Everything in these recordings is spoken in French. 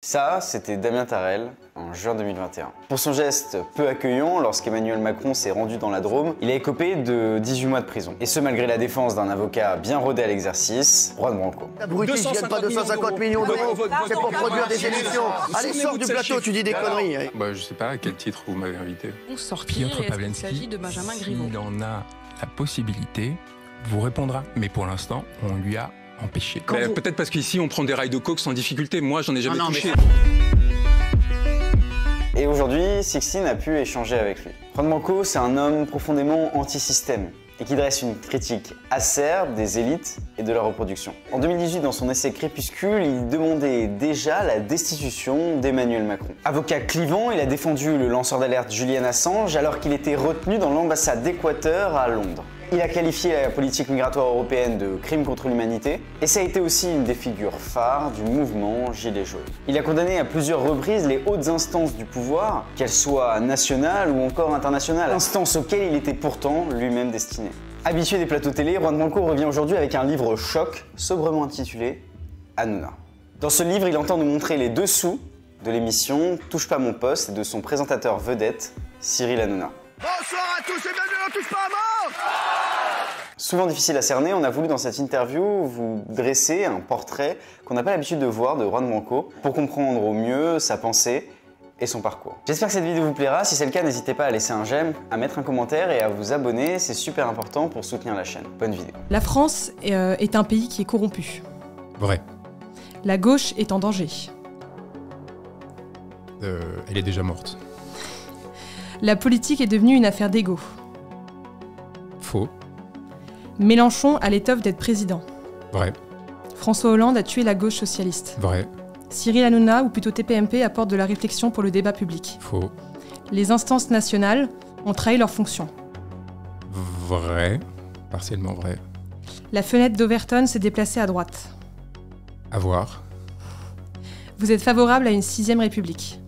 Ça, c'était Damien Tarel en juin 2021. Pour son geste peu accueillant lorsqu'Emmanuel Macron s'est rendu dans la Drôme, il a écopé de 18 mois de prison. Et ce, malgré la défense d'un avocat bien rodé à l'exercice, Juan Branco. pas 250 millions d'euros, c'est pour produire des élections. Allez, sort du plateau, tu dis des ah. conneries. Hein. Bah, je sais pas à quel titre vous m'avez invité. On sortit. Pavlensky, de il en a la possibilité, vous répondra. Mais pour l'instant, on lui a Peut-être parce qu'ici, on prend des rails de coke sans difficulté. Moi, j'en ai jamais ah touché. Et aujourd'hui, Sixteen a pu échanger avec lui. Ron Manco, c'est un homme profondément anti-système et qui dresse une critique acerbe des élites et de leur reproduction. En 2018, dans son essai Crépuscule, il demandait déjà la destitution d'Emmanuel Macron. Avocat clivant, il a défendu le lanceur d'alerte Julian Assange alors qu'il était retenu dans l'ambassade d'Équateur à Londres. Il a qualifié la politique migratoire européenne de crime contre l'humanité et ça a été aussi une des figures phares du mouvement gilet jaunes. Il a condamné à plusieurs reprises les hautes instances du pouvoir, qu'elles soient nationales ou encore internationales, instances auxquelles il était pourtant lui-même destiné. Habitué des plateaux télé, Juan Manco revient aujourd'hui avec un livre choc, sobrement intitulé Hanouna. Dans ce livre, il entend nous montrer les dessous de l'émission Touche pas mon poste et de son présentateur vedette, Cyril Hanouna. Bonsoir à tous et bienvenue Touche pas à moi souvent difficile à cerner, on a voulu dans cette interview vous dresser un portrait qu'on n'a pas l'habitude de voir de Juan Manco pour comprendre au mieux sa pensée et son parcours. J'espère que cette vidéo vous plaira, si c'est le cas n'hésitez pas à laisser un j'aime, à mettre un commentaire et à vous abonner, c'est super important pour soutenir la chaîne. Bonne vidéo. La France euh, est un pays qui est corrompu. Vrai. La gauche est en danger. Euh, elle est déjà morte. La politique est devenue une affaire d'ego. Faux. Mélenchon a l'étoffe d'être président. Vrai. François Hollande a tué la gauche socialiste. Vrai. Cyril Hanouna, ou plutôt TPMP, apporte de la réflexion pour le débat public. Faux. Les instances nationales ont trahi leurs fonctions. Vrai. Partiellement vrai. La fenêtre d'Overton s'est déplacée à droite. À voir. Vous êtes favorable à une sixième république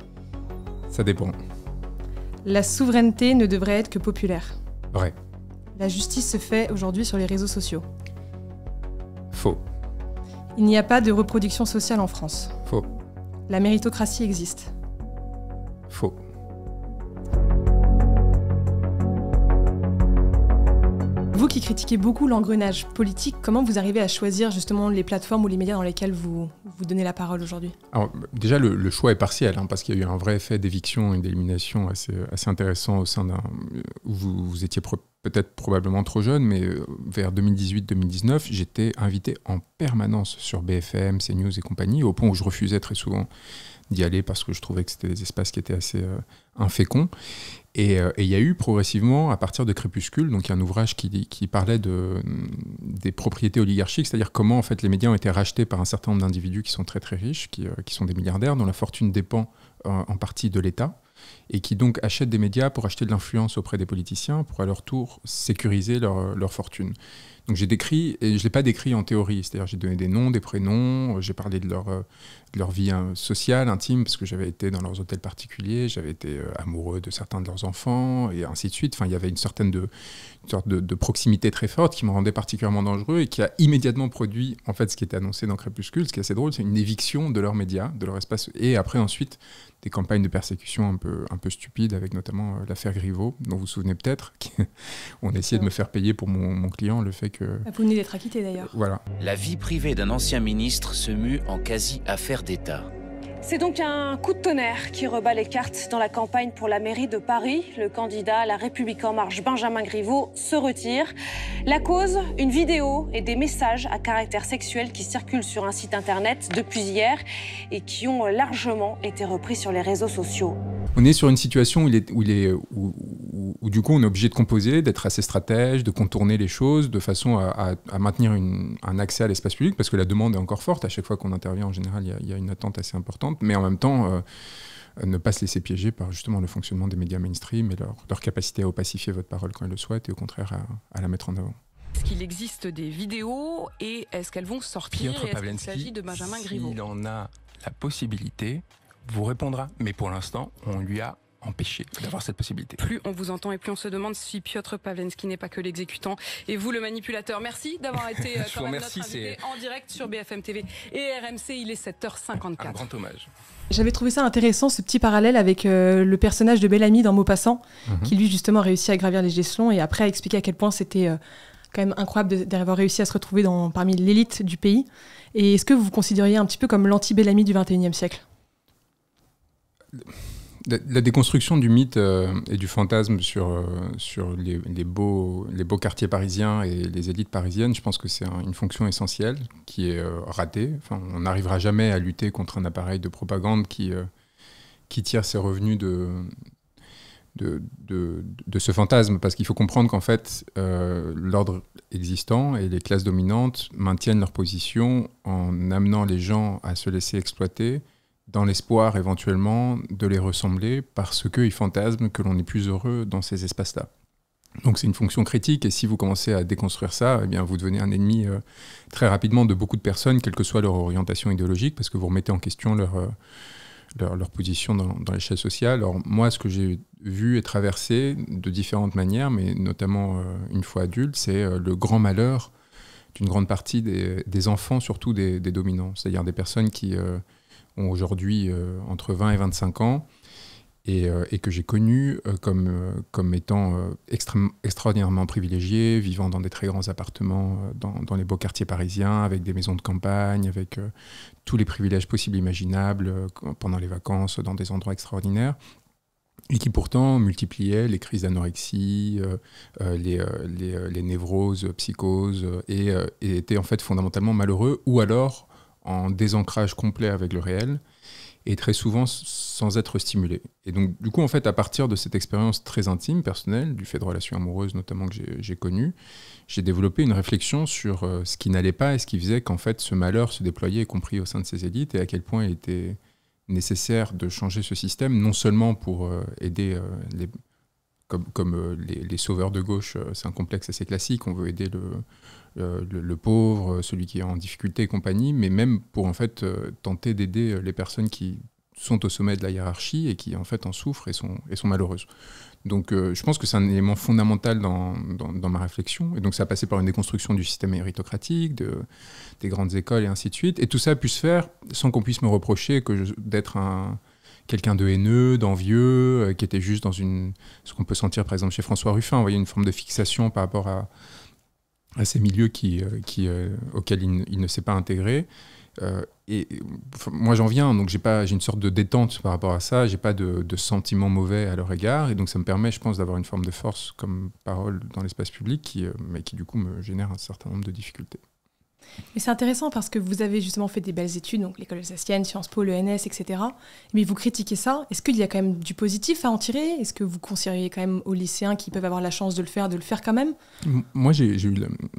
Ça dépend. La souveraineté ne devrait être que populaire. Vrai. La justice se fait aujourd'hui sur les réseaux sociaux. Faux. Il n'y a pas de reproduction sociale en France. Faux. La méritocratie existe. Faux. Vous qui critiquez beaucoup l'engrenage politique, comment vous arrivez à choisir justement les plateformes ou les médias dans lesquels vous, vous donnez la parole aujourd'hui Déjà, le, choix est partiel, hein, parce qu'il y a eu un vrai effet d'éviction et d'élimination assez, intéressant au sein d'un... Vous, étiez peut-être probablement trop jeune, mais euh, vers 2018-2019, j'étais invité en permanence sur BFM, CNews et compagnie, au point où je refusais très souvent d'y aller parce que je trouvais que c'était des espaces qui étaient assez euh, inféconds. Euh, et il y a eu progressivement, à partir de Crépuscule, donc un ouvrage qui, parlait des propriétés oligarchiques, c'est-à-dire comment en fait les médias ont été rachetés par un certain nombre d'individus qui sont très très riches, qui, euh, sont des milliardaires, dont la fortune dépend euh, en partie de l'État, et qui donc achètent des médias pour acheter de l'influence auprès des politiciens, pour à leur tour sécuriser leur fortune. Donc j'ai décrit, et je ne l'ai pas décrit en théorie, c'est-à-dire j'ai donné des noms, des prénoms, j'ai parlé de leur, euh, leur vie hein, sociale, intime, parce que j'avais été dans leurs hôtels particuliers, j'avais été euh, amoureux de certains de leurs enfants, et ainsi de suite. Enfin, il y avait une certaine de, une sorte de, proximité très forte qui me rendait particulièrement dangereux et qui a immédiatement produit en fait ce qui était annoncé dans Crépuscule. Ce qui est assez drôle, c'est une éviction de leurs médias, de leur espace, et après ensuite des campagnes de persécution un peu, un peu stupides, avec notamment euh, l'affaire Griveaux, dont vous vous souvenez peut-être, on essayait de me faire payer pour mon, client le fait que... Ah, vous venez d'être acquitté d'ailleurs. Voilà. La vie privée d'un ancien ministre se mue en quasi-affaire d'État. C'est donc un coup de tonnerre qui rebat les cartes dans la campagne pour la mairie de Paris. Le candidat à La République en marche, Benjamin Griveaux, se retire. La cause, une vidéo et des messages à caractère sexuel qui circulent sur un site internet depuis hier et qui ont largement été repris sur les réseaux sociaux. On est sur une situation où il est, où, du coup on est obligé de composer, d'être assez stratège, de contourner les choses de façon à, maintenir un accès à l'espace public parce que la demande est encore forte. À chaque fois qu'on intervient, en général, il y, a une attente assez importante, mais en même temps. Euh, ne pas se laisser piéger par justement le fonctionnement des médias mainstream et leur, capacité à opacifier votre parole quand ils le souhaitent et au contraire à, la mettre en avant. Est-ce qu'il existe des vidéos et est-ce qu'elles vont sortir il s'agit de Benjamin Griveaux Il en a la possibilité, vous répondra. Mais pour l'instant, on lui a empêcher d'avoir cette possibilité. Plus on vous entend et plus on se demande si Piotr Pavlensky n'est pas que l'exécutant et vous le manipulateur. Merci d'avoir été euh, notre invité en direct sur BFM TV et RMC. Il est 7h54. Un grand hommage. J'avais trouvé ça intéressant, ce petit parallèle avec euh, le personnage de Bellamy dans Maupassant, mhm. qui lui justement réussi à gravir les gestions et après a expliqué à quel point c'était euh, quand même incroyable d'avoir réussi à se retrouver dans, parmi l'élite du pays. Et est-ce que vous vous considériez un petit peu comme l'anti-Bellamy du 21e siècle la déconstruction du mythe euh, et du fantasme sur, euh, sur les, beaux, les beaux quartiers parisiens et les élites parisiennes, je pense que c'est une fonction essentielle qui est euh, ratée. Enfin, on n'arrivera jamais à lutter contre un appareil de propagande qui, qui tire ses revenus de, de, de ce fantasme, parce qu'il faut comprendre qu'en fait, l'ordre existant et les classes dominantes maintiennent leur position en amenant les gens à se laisser exploiter dans l'espoir éventuellement de les ressembler parce qu'ils fantasment que l'on est plus heureux dans ces espaces-là. Donc c'est une fonction critique et si vous commencez à déconstruire ça, eh bien vous devenez un ennemi euh, très rapidement de beaucoup de personnes, quelle que soit leur orientation idéologique, parce que vous remettez en question leur, euh, leur, position dans, l'échelle sociale. Alors moi, ce que j'ai vu et traversé de différentes manières, mais notamment euh, une fois adulte, c'est le grand malheur d'une grande partie des, enfants, surtout des, des dominants, c'est-à-dire des personnes qui aujourd'hui euh, entre 20 et 25 ans. Euh, et, que j'ai connu euh, comme, comme étant extraordinairement privilégié, vivant dans des très grands appartements dans, les beaux quartiers parisiens, avec des maisons de campagne, avec tous les privilèges possibles imaginables pendant les vacances, dans des endroits extraordinaires et qui pourtant multipliaient les crises d'anorexie, les, les, névroses, psychoses, et, et, était en fait fondamentalement malheureux, ou alors en désancrage complet avec le réel et très souvent sans être stimulé. Et donc, du coup, en fait, à partir de cette expérience très intime, personnelle, du fait de relations amoureuses notamment que j'ai connues, j'ai développé une réflexion sur euh, ce qui n'allait pas et ce qui faisait qu'en fait ce malheur se déployait, y compris au sein de ces élites, et à quel point il était nécessaire de changer ce système, non seulement pour euh, aider euh, les, comme, les sauveurs de gauche, c'est un complexe assez classique, on veut aider le, euh, le, pauvre, euh, celui qui est en difficulté et compagnie, mais même pour en fait euh, tenter d'aider les personnes qui sont au sommet de la hiérarchie et qui en fait en souffrent et sont, et sont malheureuses. Donc je pense que c'est un élément fondamental dans, ma réflexion. Et donc ça a passé par une déconstruction du système méritocratique, des grandes écoles et ainsi de suite. Et tout ça a pu se faire sans qu'on puisse me reprocher que d'être un quelqu'un de haineux, d'envieux, qui était juste dans une... Ce qu'on peut sentir par exemple chez François Ruffin, voyez, une forme de fixation par rapport à, à ces milieux qui, euh, qui, euh, auxquels il, ne s'est pas intégré. Euh, et moi j'en viens, donc j'ai pas, une sorte de détente par rapport à ça. J'ai pas de, de sentiment mauvais à leur égard, et donc ça me permet, je pense, d'avoir une forme de force comme parole dans l'espace public, mais qui du coup me génère un certain nombre de difficultés. Mais c'est intéressant parce que vous avez justement fait des belles études, donc l'école alsacienne, Sciences Po, l'ENS, etc. Mais vous critiquez ça. Est-ce qu'il y a quand même du positif à en tirer Est-ce que vous conseilleriez quand même aux lycéens qui peuvent avoir la chance de le faire, de le faire quand même Moi, j'ai eu,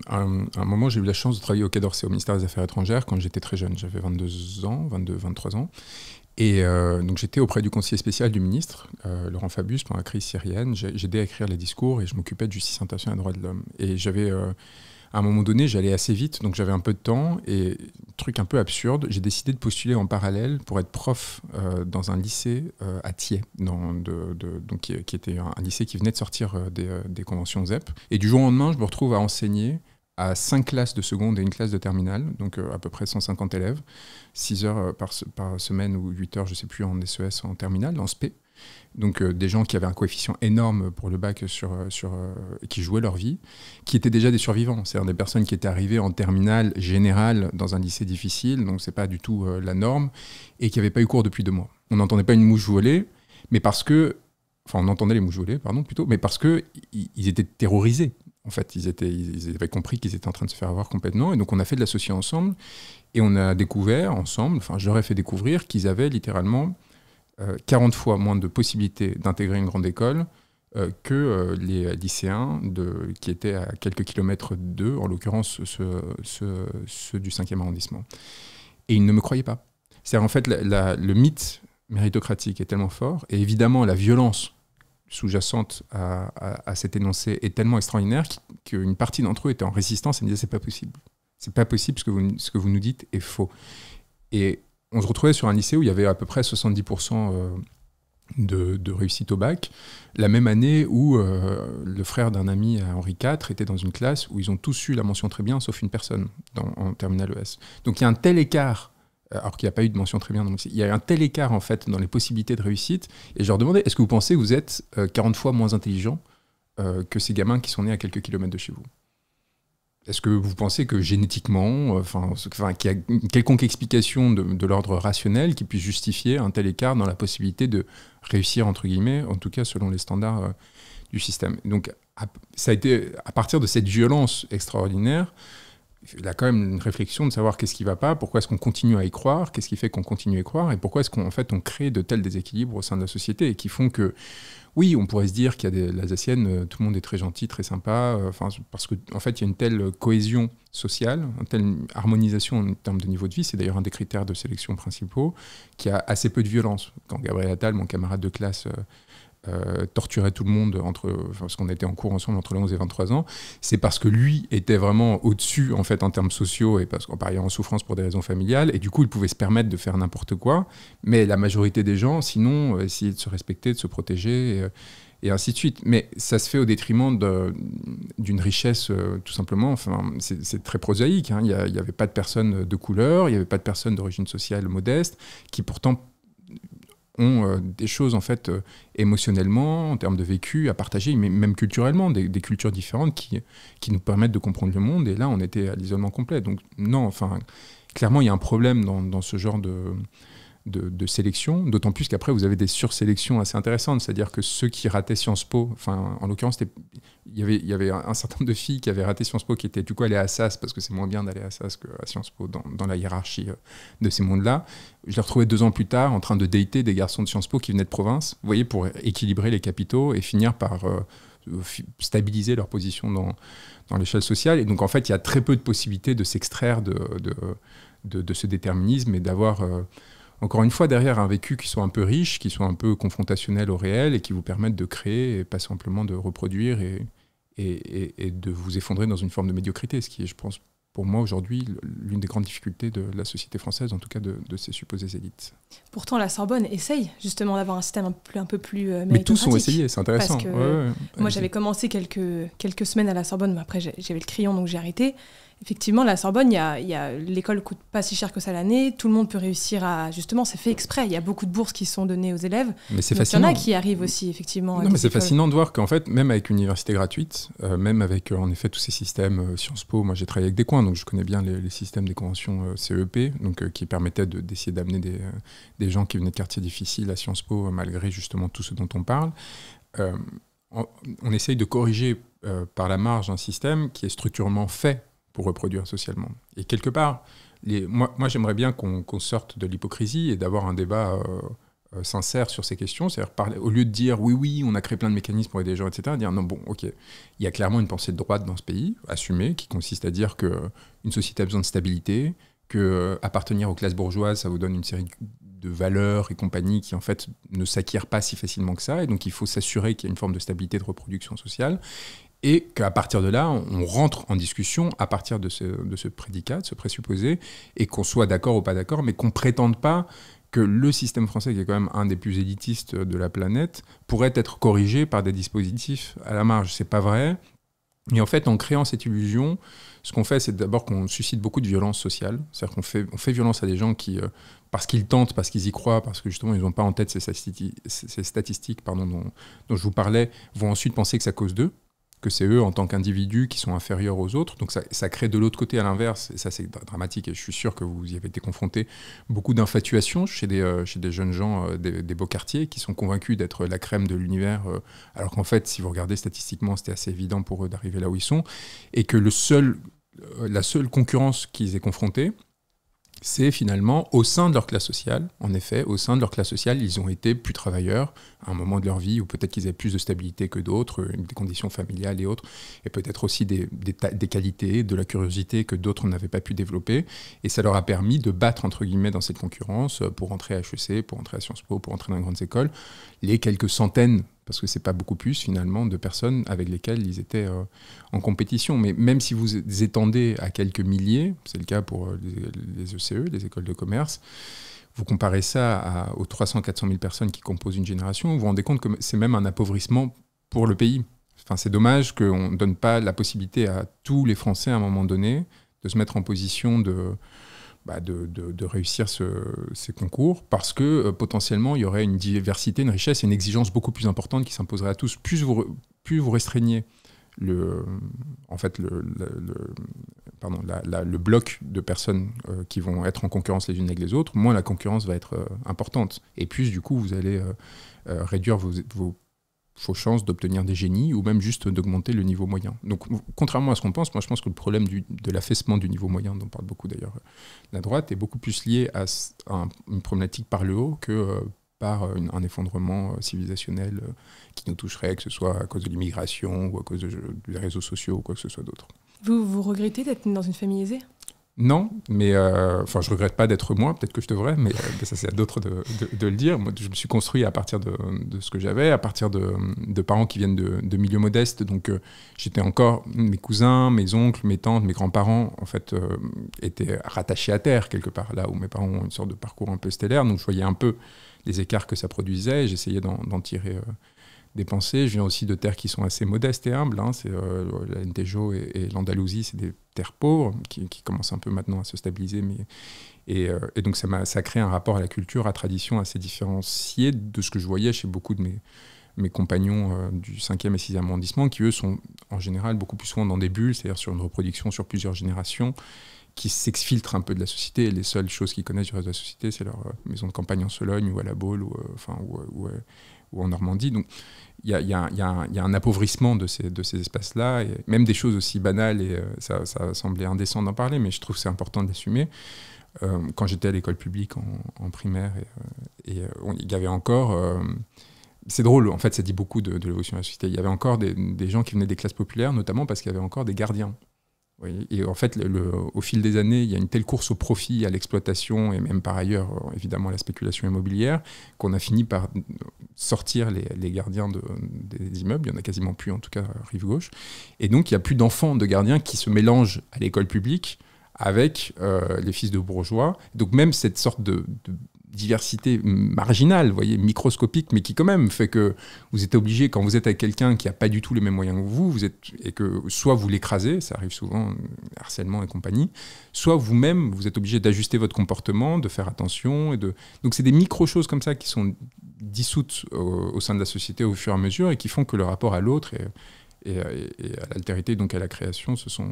un, moment, j'ai eu la chance de travailler au Quai d'Orsay, au ministère des Affaires étrangères, quand j'étais très jeune. J'avais 22 ans, 22, 23 ans. Et euh, donc j'étais auprès du conseiller spécial du ministre, euh, Laurent Fabius, pendant la crise syrienne. J'aidais à écrire les discours et je m'occupais du justice internationale et droits de l'homme. Et j'avais. Euh, à un moment donné, j'allais assez vite, donc j'avais un peu de temps. Et truc un peu absurde, j'ai décidé de postuler en parallèle pour être prof euh, dans un lycée euh, à Thiers, donc qui, était un, lycée qui venait de sortir euh, des, conventions ZEP. Et du jour au lendemain, je me retrouve à enseigner à cinq classes de seconde et une classe de terminale, donc à peu près 150 élèves, 6 heures par, semaine ou 8 heures, je ne sais plus, en SES, e en terminale, en SP donc euh, des gens qui avaient un coefficient énorme pour le bac sur, euh, euh, qui jouaient leur vie, qui étaient déjà des survivants, c'est-à-dire des personnes qui étaient arrivées en terminale générale dans un lycée difficile, donc c'est pas du tout la norme, et qui n'avaient pas eu cours depuis deux mois. On n'entendait pas une mouche voler, mais parce que, enfin on entendait les mouches voler, pardon plutôt, mais parce que ils étaient terrorisés. En fait, ils, ils avaient compris qu'ils étaient en train de se faire avoir complètement. Et donc, on a fait de l'associer ensemble. Et on a découvert ensemble, enfin, j'aurais fait découvrir qu'ils avaient littéralement 40 euh, fois moins de possibilités d'intégrer une grande école euh, que euh, les lycéens de, qui étaient à quelques kilomètres d'eux, en l'occurrence ceux, du 5e arrondissement. Et ils ne me croyaient pas. C'est-à-dire, en fait, le mythe méritocratique est tellement fort, et évidemment, la violence sous-jacente à, cet énoncé est tellement extraordinaire qu'une partie d'entre eux était en résistance et me disait c'est pas possible. C'est pas possible, ce que, vous, ce que vous nous dites est faux. Et on se retrouvait sur un lycée où il y avait à peu près 70% euh, de, réussite au bac, la même année où euh, le frère d'un ami à Henri IV était dans une classe où ils ont tous eu la mention très bien, sauf une personne en terminale ES. Donc il y a un tel écart, euh, alors qu'il n'y a pas eu de mention très bien, donc il y a un tel écart en fait dans les possibilités de réussite. Et je leur demandais, est-ce que vous pensez que vous êtes 40 fois moins intelligent que ces gamins qui sont nés à quelques kilomètres de chez vous est-ce que vous pensez que génétiquement, euh, enfin, qu'il y a quelconque explication de, l'ordre rationnel qui puisse justifier un tel écart dans la possibilité de réussir, entre guillemets, en tout cas selon les standards euh, du système Donc, à, ça a été à partir de cette violence extraordinaire, il y a quand même une réflexion de savoir qu'est-ce qui ne va pas, pourquoi est-ce qu'on continue à y croire, qu'est-ce qui fait qu'on continue à y croire, et pourquoi est-ce qu'en fait on crée de tels déséquilibres au sein de la société et qui font que oui, on pourrait se dire qu'il y a des Alsaciennes, euh, tout le monde est très gentil, très sympa, euh, parce qu'en en fait, il y a une telle euh, cohésion sociale, une telle harmonisation en termes de niveau de vie, c'est d'ailleurs un des critères de sélection principaux, qui a assez peu de violence. Quand Gabriel Attal, mon camarade de classe, torturer euh, torturait tout le monde entre, parce qu'on était en cours ensemble entre 11 et 23 ans, c'est parce que lui était vraiment au-dessus en fait en termes sociaux et parce qu'en parlait en souffrance pour des raisons familiales et du coup il pouvait se permettre de faire n'importe quoi, mais la majorité des gens sinon euh, essayaient de se respecter, de se protéger. Euh, et, ainsi de suite. Mais ça se fait au détriment d'une richesse, tout simplement. Enfin, c'est très prosaïque. Hein. Il n'y avait pas de personnes de couleur, il n'y avait pas de personnes d'origine sociale modeste, qui pourtant ont euh, des choses en fait euh, émotionnellement, en termes de vécu à partager, mais même culturellement, des, cultures différentes qui, qui nous permettent de comprendre le monde. Et là, on était à l'isolement complet. Donc non, enfin, clairement, il y a un problème dans ce genre de de, sélection, d'autant plus qu'après vous avez des sursélections assez intéressantes, c'est-à-dire que ceux qui rataient Sciences Po, enfin en l'occurrence il y avait, y avait un certain nombre de filles qui avaient raté Sciences Po, qui étaient du coup allées à SAS, parce que c'est moins bien d'aller à SAS qu'à Sciences Po dans, la hiérarchie euh, de ces mondes-là. Je les retrouvais deux ans plus tard en train de dater des garçons de Sciences Po qui venaient de province, vous voyez, pour équilibrer les capitaux et finir par... Euh, stabiliser leur position dans, dans l'échelle sociale. Et donc, en fait, il y a très peu de possibilités de s'extraire de de, ce déterminisme et d'avoir euh, encore une fois, derrière un vécu qui soit un peu riche, qui soit un peu confrontationnel au réel et qui vous permette de créer et pas simplement de reproduire et, et, de vous effondrer dans une forme de médiocrité, ce qui est, je pense, pour moi aujourd'hui l'une des grandes difficultés de la société française, en tout cas de, de ces supposées élites. Pourtant, la Sorbonne essaye justement d'avoir un système un, peu, plus euh, Mais tous ont essayé, c'est intéressant. Moi, j'avais commencé quelques, quelques semaines à la Sorbonne, mais après j'avais le crayon, donc j'ai arrêté effectivement, la Sorbonne, il y l'école coûte pas si cher que ça l'année. Tout le monde peut réussir à. Justement, c'est fait exprès. Il y a beaucoup de bourses qui sont données aux élèves. Mais c'est fascinant. Il y en a qui arrivent aussi, effectivement. Non, mais c'est fascinant de voir qu'en fait, même avec une université gratuite, euh, même avec euh, en effet tous ces systèmes euh, Sciences Po, moi j'ai travaillé avec des coins, donc je connais bien les, systèmes des conventions CEP, donc qui permettaient d'essayer d'amener des, gens qui venaient de quartiers difficiles à Sciences Po, malgré justement tout ce dont on parle. On, on, essaye de corriger par la marge un système qui est structurellement fait pour reproduire socialement. Et quelque part, les, moi, moi j'aimerais bien qu'on sorte de l'hypocrisie et d'avoir un débat euh, euh, sincère sur ces questions. C'est-à-dire, au lieu de dire oui, oui, on a créé plein de mécanismes pour aider les gens, etc., dire non, bon, ok, il y a clairement une pensée de droite dans ce pays, assumée, qui consiste à dire que une société a besoin de stabilité, que euh, appartenir aux classes bourgeoises, ça vous donne une série de valeurs et compagnie qui en fait ne s'acquièrent pas si facilement que ça, et donc il faut s'assurer qu'il y a une forme de stabilité de reproduction sociale et qu'à partir de là, on rentre en discussion à partir de ce, de ce prédicat, de ce présupposé, et qu'on soit d'accord ou pas d'accord, mais qu'on prétende pas que le système français, qui est quand même un des plus élitistes de la planète, pourrait être corrigé par des dispositifs à la marge. C'est pas vrai. Et en fait, en créant cette illusion, ce qu'on fait, c'est d'abord qu'on suscite beaucoup de violence sociale. C'est-à-dire qu'on fait, on fait violence à des gens qui, euh, parce qu'ils tentent, parce qu'ils y croient, parce que justement, ils n'ont pas en tête ces, statistiques, ces statistiques pardon, dont, dont, je vous parlais, vont ensuite penser que ça cause d'eux que c'est eux en tant qu'individus qui sont inférieurs aux autres. Donc ça, crée de l'autre côté à l'inverse, et ça c'est dramatique, et je suis sûr que vous y avez été confronté, beaucoup d'infatuation chez, des, euh, jeunes gens euh, des, beaux quartiers qui sont convaincus d'être la crème de l'univers, euh, alors qu'en fait, si vous regardez statistiquement, c'était assez évident pour eux d'arriver là où ils sont, et que le seul, la seule concurrence qu'ils aient confrontée, c'est finalement au sein de leur classe sociale. En effet, au sein de leur classe sociale, ils ont été plus travailleurs à un moment de leur vie, ou peut-être qu'ils avaient plus de stabilité que d'autres, euh, des conditions familiales et autres, et peut-être aussi des, qualités, de la curiosité que d'autres n'avaient pas pu développer. Et ça leur a permis de battre, entre guillemets, dans cette concurrence euh, pour entrer à HEC, pour entrer à Sciences Po, pour entrer dans les grandes écoles, les quelques centaines parce que c'est pas beaucoup plus finalement de personnes avec lesquelles ils étaient euh, en compétition. Mais même si vous étendez à quelques milliers, c'est le cas pour euh, les, ECE, e, les écoles de commerce, vous comparez ça aux 300-400 000 personnes qui composent une génération, vous vous rendez compte que c'est même un appauvrissement pour le pays. Enfin, c'est dommage qu'on ne donne pas la possibilité à tous les Français à un moment donné de se mettre en position de, bah, de, réussir ce, ces concours parce que euh, potentiellement il y aurait une diversité, une richesse et une exigence beaucoup plus importante qui s'imposerait à tous. Plus vous, vous restreignez le, en fait, le, pardon, le bloc de personnes euh, qui vont être en concurrence les unes avec les autres, moins la concurrence va être euh, importante. Et plus, du coup, vous allez réduire vos, vos Faux chance d'obtenir des génies ou même juste d'augmenter le niveau moyen. Donc, contrairement à ce qu'on pense, moi je pense que le problème de l'affaissement du niveau moyen, dont parle beaucoup d'ailleurs la droite, est beaucoup plus lié à, une problématique par le haut que euh, par euh, un effondrement euh, civilisationnel qui nous toucherait, que ce soit à cause de l'immigration ou à cause des réseaux sociaux ou quoi que ce soit d'autre. Vous, vous regrettez d'être dans une famille aisée non, mais euh, enfin, je regrette pas d'être moi, peut-être que je devrais, mais euh, ça c'est à d'autres de, le dire. je me suis construit à partir de, ce que j'avais, à partir de, parents qui viennent de, milieux modestes. Donc euh, j'étais encore, mes cousins, mes oncles, mes tantes, mes grands-parents, en fait, étaient rattachés à terre quelque part, là où mes parents ont une sorte de parcours un peu stellaire. Donc je voyais un peu les écarts que ça produisait, j'essayais d'en tirer pensées. Je viens aussi de terres qui sont assez modestes et humbles. Hein. C'est euh, la et, l'Andalousie, c'est des terres pauvres qui, commencent un peu maintenant à se stabiliser. Mais, et, euh, donc ça, crée un rapport à la culture, à la tradition assez différencié de ce que je voyais chez beaucoup de mes, mes compagnons euh, du 5e et 6e arrondissement, qui eux sont en général beaucoup plus souvent dans des bulles, c'est-à-dire sur une reproduction sur plusieurs générations qui s'exfiltrent un peu de la société. Et les seules choses qu'ils connaissent du reste de la société, c'est leur maison de campagne en Sologne ou à la Baule ou, enfin, ou, ou en Normandie. Donc il y, a, un appauvrissement de ces, de ces espaces-là, et même des choses aussi banales, et euh, ça, ça semblait indécent d'en parler, mais je trouve que c'est important d'assumer. Euh, quand j'étais à l'école publique en, primaire, et, euh, il y avait encore... c'est drôle, en fait, ça dit beaucoup de, l'évolution de la société. Il y avait encore des gens qui venaient des classes populaires, notamment parce qu'il y avait encore des gardiens et en fait, au fil des années, il y a une telle course au profit, à l'exploitation et même par ailleurs, euh, évidemment, à la spéculation immobilière, qu'on a fini par sortir les, gardiens des immeubles. Il n'y en a quasiment plus, en tout cas, rive gauche. Et donc, il n'y a plus d'enfants de gardiens qui se mélangent à l'école publique avec euh, les fils de bourgeois. Donc, même cette sorte de diversité marginale, vous voyez, microscopique, mais qui quand même fait que vous êtes obligé, quand vous êtes avec quelqu'un qui n'a pas du tout les mêmes moyens que vous, vous êtes, et que soit vous l'écrasez, ça arrive souvent, harcèlement et compagnie, soit vous-même, vous êtes obligé d'ajuster votre comportement, de faire attention. Et de... Donc c'est des micro-choses comme ça qui sont dissoutes au, sein de la société au fur et à mesure et qui font que le rapport à l'autre et, et à l'altérité, donc à la création, se sont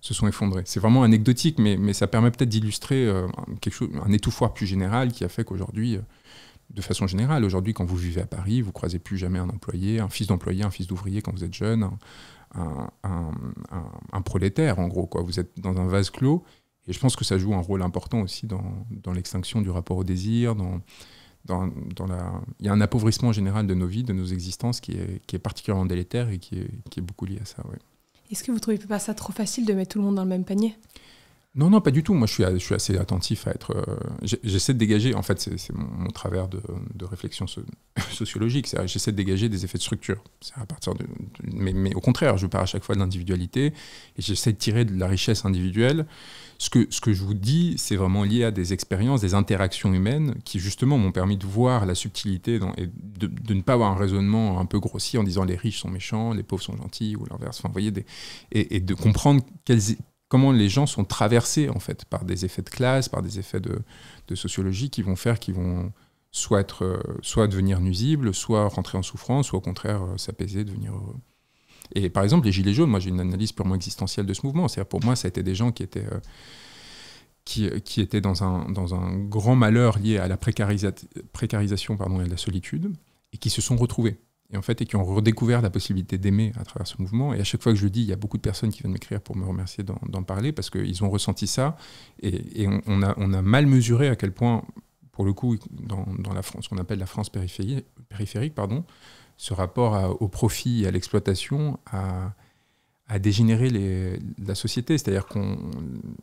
se sont effondrés. C'est vraiment anecdotique, mais, ça permet peut-être d'illustrer euh, quelque un étouffoir plus général qui a fait qu'aujourd'hui, euh, de façon générale, aujourd'hui, quand vous vivez à Paris, vous croisez plus jamais un employé, un fils d'employé, un fils d'ouvrier quand vous êtes jeune, un, prolétaire, en gros. Quoi. Vous êtes dans un vase clos, et je pense que ça joue un rôle important aussi dans, l'extinction du rapport au désir, dans, dans, la... il y a un appauvrissement général de nos vies, de nos existences qui est, qui est particulièrement délétère et qui est, beaucoup lié à ça. Est-ce que vous trouvez pas ça trop facile de mettre tout le monde dans le même panier non, non, pas du tout. Moi, je suis, assez attentif à être. Euh, j'essaie de dégager, en fait, c'est mon, travers de, réflexion sociologique. J'essaie de dégager des effets de structure. À partir de, mais, au contraire, je pars à chaque fois de l'individualité et j'essaie de tirer de la richesse individuelle. Ce que, ce que je vous dis, c'est vraiment lié à des expériences, des interactions humaines qui, justement, m'ont permis de voir la subtilité et de, ne pas avoir un raisonnement un peu grossi en disant les riches sont méchants, les pauvres sont gentils ou l'inverse. Enfin, vous voyez, et, et de comprendre quelles comment les gens sont traversés en fait par des effets de classe, par des effets de, sociologie qui vont faire qu'ils vont soit, euh, soit devenir nuisibles, soit rentrer en souffrance, soit au contraire euh, s'apaiser, devenir heureux. Et par exemple, les Gilets jaunes, moi j'ai une analyse purement existentielle de ce mouvement. C'est-à-dire pour moi, ça a été des gens qui étaient, euh, qui, qui, dans, un, dans un grand malheur lié à la précarisation pardon, et à la solitude, et qui se sont retrouvés et en fait, et qui ont redécouvert la possibilité d'aimer à travers ce mouvement. Et à chaque fois que je le dis, il y a beaucoup de personnes qui viennent m'écrire pour me remercier d'en parler parce qu'ils ont ressenti ça et, on, a, on, a, mal mesuré à quel point, pour le coup, dans, dans la France, qu'on appelle la France périphérique, pardon, ce rapport au profit et à l'exploitation a à dégénérer la société. C'est-à-dire qu'on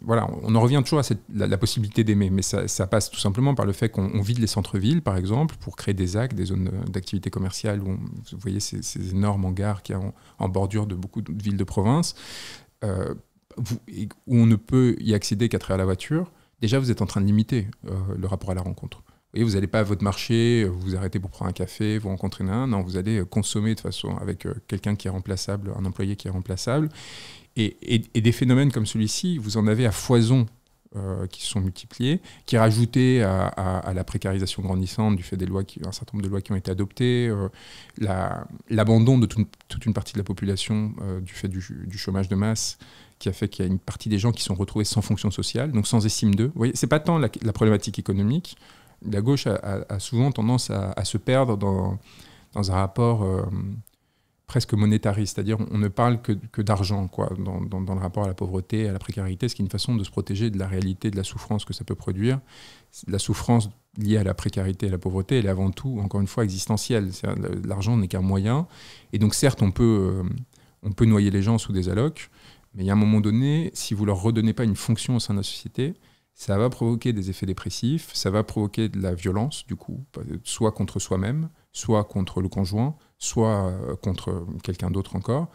voilà, on en revient toujours à cette, la, possibilité d'aimer, mais ça, passe tout simplement par le fait qu'on vide les centres-villes, par exemple, pour créer des actes, des zones d'activité commerciale, où vous voyez ces, énormes hangars qui en, bordure de beaucoup de villes de province, euh, où on ne peut y accéder qu'à travers la voiture. Déjà, vous êtes en train de limiter euh, le rapport à la rencontre vous n'allez pas à votre marché, euh, vous vous arrêtez pour prendre un café, vous rencontrez un, non, vous allez euh, consommer de façon avec euh, quelqu'un qui est remplaçable, un employé qui est remplaçable. Et, des phénomènes comme celui-ci, vous en avez à foison euh, qui sont multipliés, qui rajoutaient à, la précarisation grandissante du fait des lois, qui, un certain nombre de lois qui ont été adoptées, l'abandon de toute une partie de la population du fait du, chômage de masse, qui a fait qu'il y a une partie des gens qui sont retrouvés sans fonction sociale, donc sans estime d'eux. Vous voyez, c'est pas tant la problématique économique, la gauche a, souvent tendance à, se perdre dans, un rapport euh, presque monétariste, c'est-à-dire on ne parle que, d'argent dans, le rapport à la pauvreté, à la précarité, ce qui est une façon de se protéger de la réalité, de la souffrance que ça peut produire. La souffrance liée à la précarité et à la pauvreté, elle est avant tout, encore une fois, existentielle. L'argent n'est qu'un moyen. Et donc certes, euh, on peut, noyer les gens sous des allocs, mais il y a un moment donné, si vous leur redonnez pas une fonction au sein de la société, ça va provoquer des effets dépressifs, ça va provoquer de la violence, du coup, soit contre soi-même, soit contre le conjoint, soit euh, contre quelqu'un d'autre encore.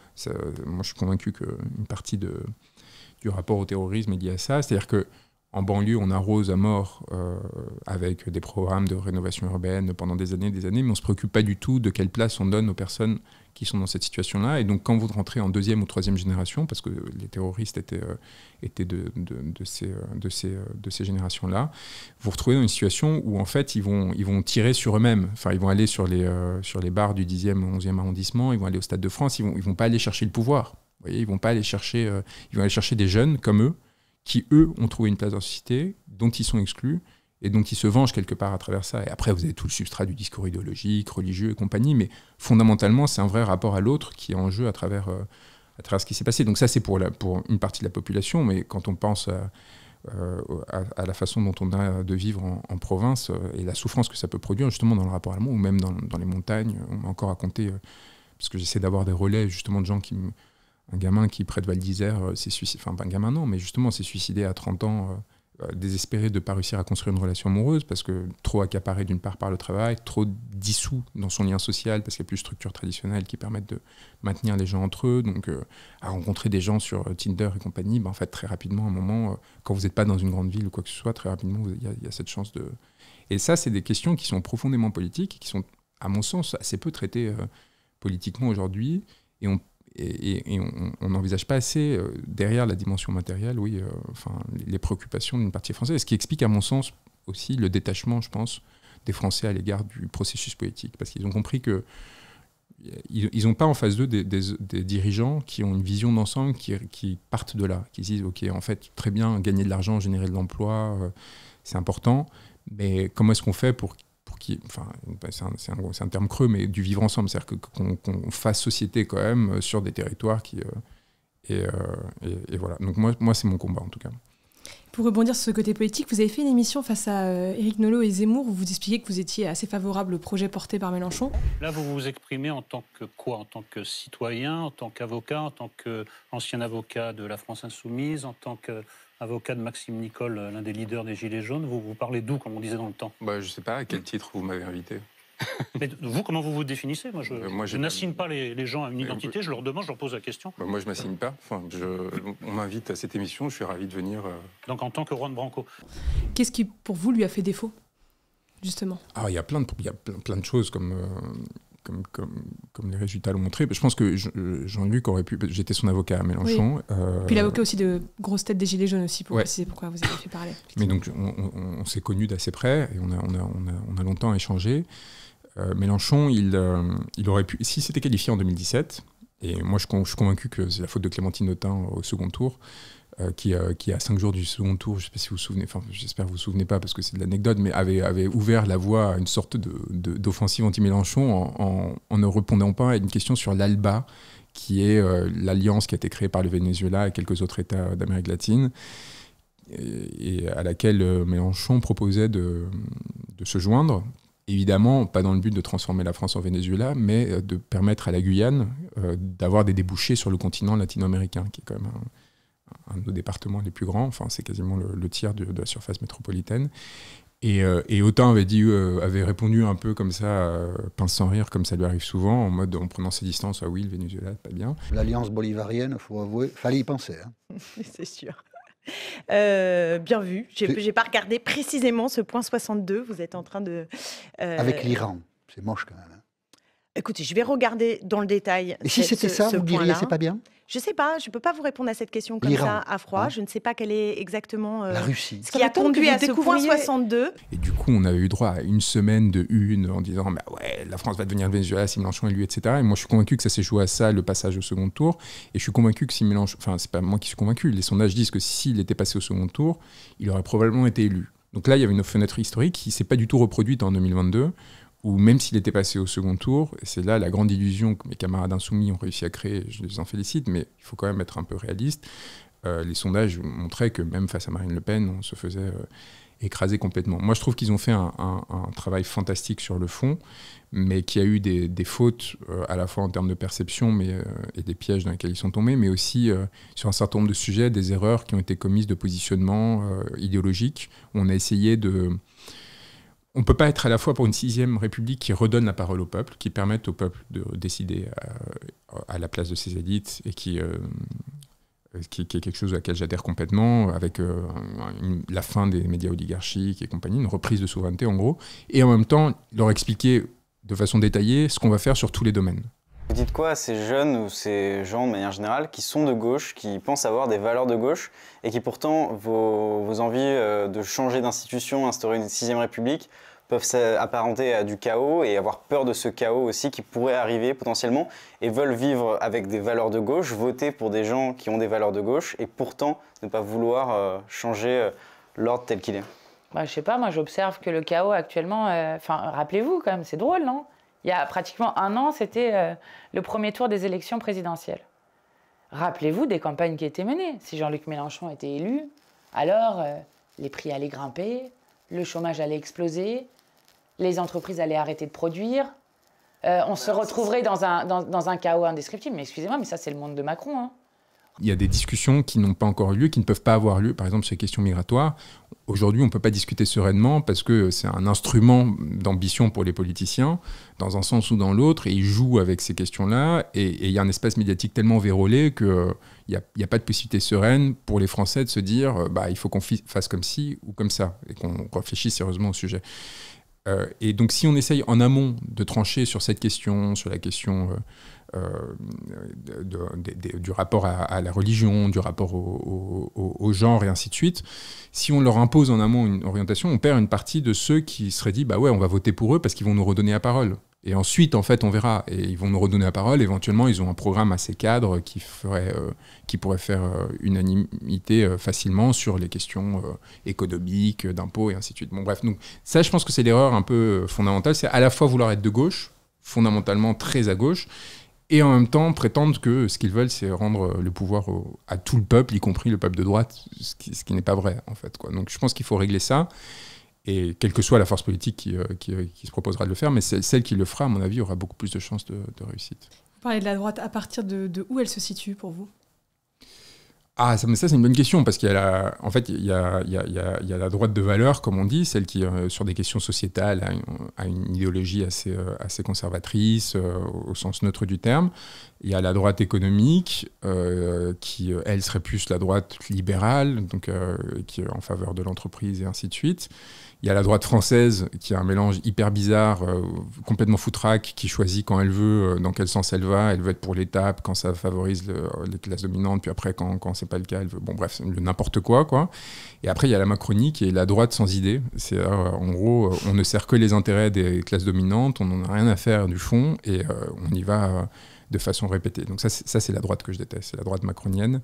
moi, je suis convaincu qu'une partie de, du rapport au terrorisme est liée à ça. C'est-à-dire que en banlieue, on arrose à mort euh, avec des programmes de rénovation urbaine pendant des années et des années, mais on ne se préoccupe pas du tout de quelle place on donne aux personnes qui sont dans cette situation-là. Et donc, quand vous rentrez en deuxième ou troisième génération, parce que les terroristes étaient, euh, étaient de, ces, de ces, euh, euh, de ces générations-là, vous vous retrouvez dans une situation où, en fait, ils vont, ils vont tirer sur eux-mêmes. Enfin, ils vont aller sur les, sur les bars du 10e, ou 11e arrondissement, ils vont aller au Stade de France, ils ne vont, ils vont pas aller chercher le pouvoir. Vous voyez, ils vont pas aller chercher, ils vont aller chercher des jeunes comme eux, qui, eux, ont trouvé une place dans la société, dont ils sont exclus, et donc il se venge quelque part à travers ça. Et après, vous avez tout le substrat du discours idéologique, religieux et compagnie, mais fondamentalement, c'est un vrai rapport à l'autre qui est en jeu à travers, euh, à travers ce qui s'est passé. Donc ça, c'est pour, pour une partie de la population, mais quand on pense à, euh, la façon dont on a de vivre en, province euh, et la souffrance que ça peut produire justement dans le rapport allemand ou même dans, dans les montagnes. On m'a encore raconté, parce que j'essaie d'avoir des relais justement de gens qui... un gamin qui près de Val d'Isère s'est suicidé, enfin pas un gamin non, mais justement s'est suicidé à 30 ans euh, désespéré de ne pas réussir à construire une relation amoureuse parce que trop accaparé d'une part par le travail, trop dissous dans son lien social parce qu'il n'y a plus de structures traditionnelles qui permettent de maintenir les gens entre eux. Donc, euh, à rencontrer des gens sur euh, Tinder et compagnie, ben, en fait, très rapidement, à un moment, quand vous n'êtes pas dans une grande ville ou quoi que ce soit, très rapidement, il y, a cette chance de. Et ça, c'est des questions qui sont profondément politiques, qui sont, à mon sens, assez peu traitées politiquement aujourd'hui. Et on et, on n'envisage pas assez euh, derrière la dimension matérielle, oui, euh, enfin, les préoccupations d'une partie française, ce qui explique à mon sens aussi le détachement, je pense, des Français à l'égard du processus politique, parce qu'ils ont compris que ils n'ont pas en face d'eux des, dirigeants qui ont une vision d'ensemble, qui, partent de là, qui disent, OK, en fait, très bien, gagner de l'argent, générer de l'emploi, euh, c'est important, mais comment est-ce qu'on fait pour qui, enfin, c'est un, un, terme creux, mais du vivre ensemble, c'est-à-dire qu'on fasse société quand même euh, sur des territoires qui. Euh, euh, et, voilà. Donc, moi, moi c'est mon combat en tout cas. Pour rebondir sur ce côté politique, vous avez fait une émission face à Éric Nolot et Zemmour où vous expliquiez que vous étiez assez favorable au projet porté par Mélenchon. Là, vous vous exprimez en tant que quoi En tant que citoyen, en tant qu'avocat, en tant qu'ancien avocat de la France Insoumise, en tant que avocat de Maxime Nicole, euh, l'un des leaders des Gilets jaunes. Vous, vous parlez d'où, comme on disait dans le temps bah, Je ne sais pas à quel titre vous m'avez invité. Mais vous, comment vous vous définissez Moi, je, euh, n'assigne pas, les, gens à une identité, je leur demande, je leur pose la question. Bah, moi, je ne m'assigne pas. Enfin, on m'invite à cette émission, je suis ravi de venir. Euh. Donc, en tant que Juan Branco. Qu'est-ce qui, pour vous, lui a fait défaut, justement ah, il y a plein de, plein, de choses comme comme, comme, comme, les résultats l'ont montré. Je pense que euh, Jean-Luc aurait pu. J'étais son avocat à Mélenchon. Euh, Puis l'avocat aussi de Grosse Tête des Gilets jaunes aussi, pour préciser pourquoi vous avez fait parler. Mais donc, on, s'est connus d'assez près et on a, on a, longtemps échangé. Euh, Mélenchon, il, il aurait pu. S'il s'était qualifié en 2017, et moi je, je suis convaincu que c'est la faute de Clémentine Autain au second tour, euh, qui, euh, qui, à 5 jours du second tour, je sais pas si vous vous souvenez, enfin j'espère que vous vous souvenez pas parce que c'est de l'anecdote, mais avait, ouvert la voie à une sorte d'offensive de, anti-Mélenchon en, ne répondant pas à une question sur l'ALBA, qui est euh, l'alliance qui a été créée par le Venezuela et quelques autres États d'Amérique latine et à laquelle Mélenchon proposait de, se joindre. Évidemment, pas dans le but de transformer la France en Venezuela, mais de permettre à la Guyane d'avoir des débouchés sur le continent latino-américain, qui est quand même un de nos départements les plus grands, enfin c'est quasiment le, tiers de, la surface métropolitaine. Et, euh, Autain avait, dit, euh, avait répondu un peu comme ça, euh, pince sans rire, comme ça lui arrive souvent, en mode en prenant ses distances, ah oui, le Venezuela, pas bien. L'alliance bolivarienne, faut avouer, fallait y penser. Hein. c'est sûr. bien vu. J'ai pas regardé précisément ce point 62. Vous êtes en train de. Avec l'Iran. C'est moche quand même. Hein. Écoutez, je vais regarder dans le détail. Et si c'était ça, vous diriez c'est pas bien je sais pas, je peux pas vous répondre à cette question comme ça à froid. Je ne sais pas quelle est exactement euh, Russie. ce qui a conduit à ce point 62. Et du coup, on avait eu droit à une semaine de une en disant bah ouais, la France va devenir le Venezuela si Mélenchon est élu, etc. Et moi, je suis convaincu que ça s'est joué à ça, le passage au second tour. Et je suis convaincu que si Mélenchon, enfin, c'est pas moi qui suis convaincu, les sondages disent que s'il était passé au second tour, il aurait probablement été élu. Donc là, il y avait une fenêtre historique qui s'est pas du tout reproduite en 2022. Ou même s'il était passé au second tour, c'est là la grande illusion que mes camarades insoumis ont réussi à créer, je les en félicite, mais il faut quand même être un peu réaliste. Euh, les sondages montraient que même face à Marine Le Pen, on se faisait euh, écraser complètement. Moi, je trouve qu'ils ont fait un, travail fantastique sur le fond, mais qu'il y a eu des, fautes euh, à la fois en termes de perception mais, et des pièges dans lesquels ils sont tombés, mais aussi sur un certain nombre de sujets, des erreurs qui ont été commises de positionnement idéologique. On a essayé de on ne peut pas être à la fois pour une sixième république qui redonne la parole au peuple, qui permette au peuple de décider euh, à, la place de ses élites et euh, euh, qui, qui, est quelque chose à laquelle j'adhère complètement, avec la fin des médias oligarchiques et compagnie, une reprise de souveraineté en gros, et en même temps leur expliquer de façon détaillée ce qu'on va faire sur tous les domaines. Vous dites quoi à ces jeunes ou ces gens de manière générale qui sont de gauche, qui pensent avoir des valeurs de gauche et qui pourtant vos, envies euh, de changer d'institution, instaurer une sixième république peuvent s'apparenter à du chaos et avoir peur de ce chaos aussi qui pourrait arriver potentiellement et veulent vivre avec des valeurs de gauche, voter pour des gens qui ont des valeurs de gauche et pourtant ne pas vouloir euh, changer euh, l'ordre tel qu'il est. Bah, je sais pas, moi j'observe que le chaos actuellement, enfin rappelez-vous quand même, c'est drôle, non il y a pratiquement un an, c'était euh, le premier tour des élections présidentielles. Rappelez-vous des campagnes qui étaient menées. Si Jean-Luc Mélenchon était élu, alors euh, les prix allaient grimper, le chômage allait exploser, les entreprises allaient arrêter de produire. Euh, on se retrouverait dans un, dans, un chaos indescriptible. Mais excusez-moi, mais ça, c'est le monde de Macron. Hein. Il y a des discussions qui n'ont pas encore eu lieu, qui ne peuvent pas avoir lieu, par exemple sur les questions migratoires, Aujourd'hui, on ne peut pas discuter sereinement parce que c'est un instrument d'ambition pour les politiciens, dans un sens ou dans l'autre, et ils jouent avec ces questions-là. Et il y a un espace médiatique tellement vérolé qu'il euh, n'y a, pas de possibilité sereine pour les Français de se dire euh, bah, il faut qu'on fasse comme ci ou comme ça, et qu'on réfléchisse sérieusement au sujet. Euh, et donc, si on essaye en amont de trancher sur cette question, sur la question euh, du rapport à, la religion, du rapport au, genre et ainsi de suite, si on leur impose en amont une orientation, on perd une partie de ceux qui seraient dit bah ouais, on va voter pour eux parce qu'ils vont nous redonner la parole. Et ensuite, en fait, on verra. Et ils vont nous redonner la parole. Éventuellement, ils ont un programme assez cadre qui, ferait, euh, qui pourrait faire euh, unanimité facilement sur les questions économiques, d'impôts et ainsi de suite. Bon, bref, donc ça, je pense que c'est l'erreur un peu fondamentale. C'est à la fois vouloir être de gauche, fondamentalement très à gauche, et en même temps prétendent que ce qu'ils veulent, c'est rendre le pouvoir à tout le peuple, y compris le peuple de droite, ce qui, n'est pas vrai, en fait. Donc je pense qu'il faut régler ça, et quelle que soit la force politique qui, euh, euh, se proposera de le faire, mais celle qui le fera, à mon avis, aura beaucoup plus de chances de, de réussite. Vous parlez de la droite, à partir de, de où elle se situe pour vous ah, ça, c'est une bonne question, parce qu'il y a la, en fait, il y a, il y a, il y a, la droite de valeur, comme on dit, celle qui, euh, sur des questions sociétales, a, une, idéologie assez, euh, assez conservatrice, euh, au sens neutre du terme. Il y a la droite économique, qui, elle, serait plus la droite libérale, donc qui est en faveur de l'entreprise et ainsi de suite. Il y a la droite française qui a un mélange hyper bizarre, euh, complètement foutraque, qui choisit quand elle veut, euh, dans quel sens elle va. Elle veut être pour l'étape, quand ça favorise euh, les classes dominantes, puis après, quand, quand c'est pas le cas, elle veut. Bon, bref, n'importe quoi, quoi. Et après, il y a la Macronie qui est la droite sans idée. C'est en gros, on ne sert que les intérêts des classes dominantes, on n'en a rien à faire du fond, et on y va de façon répétée. Donc ça, c'est la droite que je déteste, c'est la droite macronienne.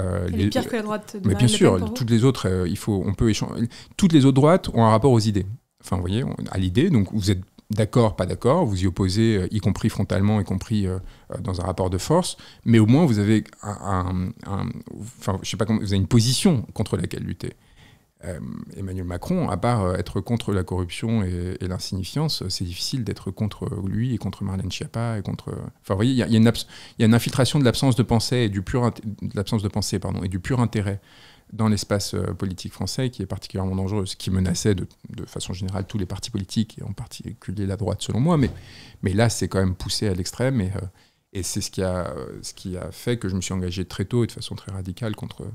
Euh, les, pire que la droite. De mais bien sûr, toutes les autres, euh, il faut, on peut échanger. Toutes les autres droites ont un rapport aux idées. Enfin, vous voyez, à l'idée, donc vous êtes d'accord, pas d'accord, vous y opposez, euh, y compris frontalement, y compris euh, dans un rapport de force, mais au moins vous avez enfin, je sais pas vous avez une position contre laquelle lutter. Euh, Emmanuel Macron, à part euh, être contre la corruption et, l'insignifiance, euh, c'est difficile d'être contre lui et contre Marlène Schiappa et contre. Enfin, vous voyez, il y, a une infiltration de l'absence de pensée et du pur de l'absence de pensée, pardon, et du pur intérêt dans l'espace politique français qui est particulièrement dangereuse, qui menaçait de, façon générale tous les partis politiques, et en particulier la droite selon moi, mais, mais là c'est quand même poussé à l'extrême et, et c'est ce qui, a, ce qui a fait que je me suis engagé très tôt et de façon très radicale contre,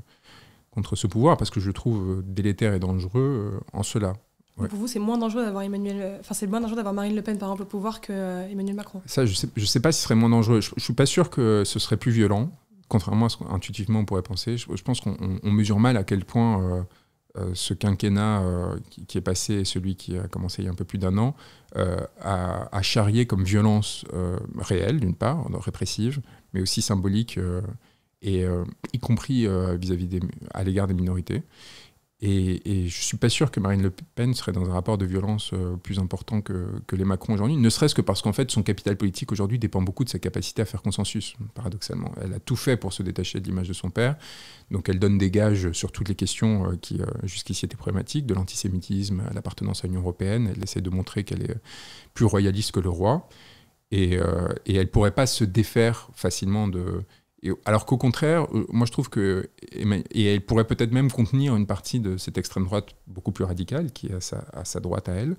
contre ce pouvoir parce que je le trouve euh, délétère et dangereux euh, en cela. Pour vous, c'est moins dangereux d'avoir Emmanuel, euh, enfin c'est moins dangereux d'avoir Marine Le Pen par exemple au pouvoir que Emmanuel Macron. Ça, je sais, sais pas si ce serait moins dangereux. Je, ne suis pas sûr que ce serait plus violent, contrairement à ce qu'intuitivement on pourrait penser. Je, pense qu'on mesure mal à quel point ce quinquennat qui, est passé, celui qui a commencé il y a un peu plus d'un an, a, charrié comme violence réelle d'une part, répressive, mais aussi symbolique. Euh, y compris euh, vis-à-vis à l'égard des minorités. Et, je ne suis pas sûr que Marine Le Pen serait dans un rapport de violence euh, plus important que, que les Macron aujourd'hui, ne serait-ce que parce qu'en fait, son capital politique aujourd'hui dépend beaucoup de sa capacité à faire consensus, paradoxalement. Elle a tout fait pour se détacher de l'image de son père, donc elle donne des gages sur toutes les questions qui jusqu'ici étaient problématiques, de l'antisémitisme à l'appartenance à l'Union européenne. Elle essaie de montrer qu'elle est plus royaliste que le roi, et, et elle ne pourrait pas se défaire facilement de alors qu'au contraire, euh, moi je trouve que. Et elle pourrait peut-être même contenir une partie de cette extrême droite beaucoup plus radicale, qui est à sa, droite à elle,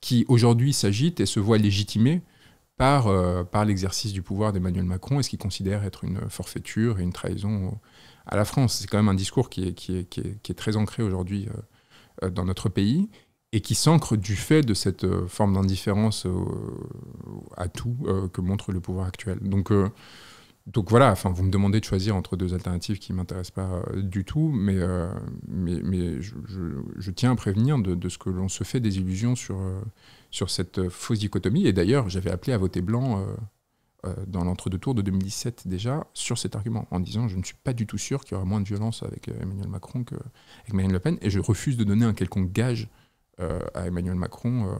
qui aujourd'hui s'agite et se voit légitimée par, euh, par l'exercice du pouvoir d'Emmanuel Macron et ce qu'il considère être une forfaiture et une trahison à la France. C'est quand même un discours qui est, qui est, qui est, très ancré aujourd'hui euh, dans notre pays et qui s'ancre du fait de cette forme d'indifférence à tout que montre le pouvoir actuel. Donc donc voilà, enfin, vous me demandez de choisir entre deux alternatives qui ne m'intéressent pas euh, du tout, mais, euh, mais, je, tiens à prévenir de, ce que l'on se fait des illusions sur, euh, sur cette fausse dichotomie. Et d'ailleurs, j'avais appelé à voter blanc dans l'entre-deux-tours de 2017 déjà sur cet argument, en disant je ne suis pas du tout sûr qu'il y aura moins de violence avec Emmanuel Macron avec Marine Le Pen, et je refuse de donner un quelconque gage à Emmanuel Macron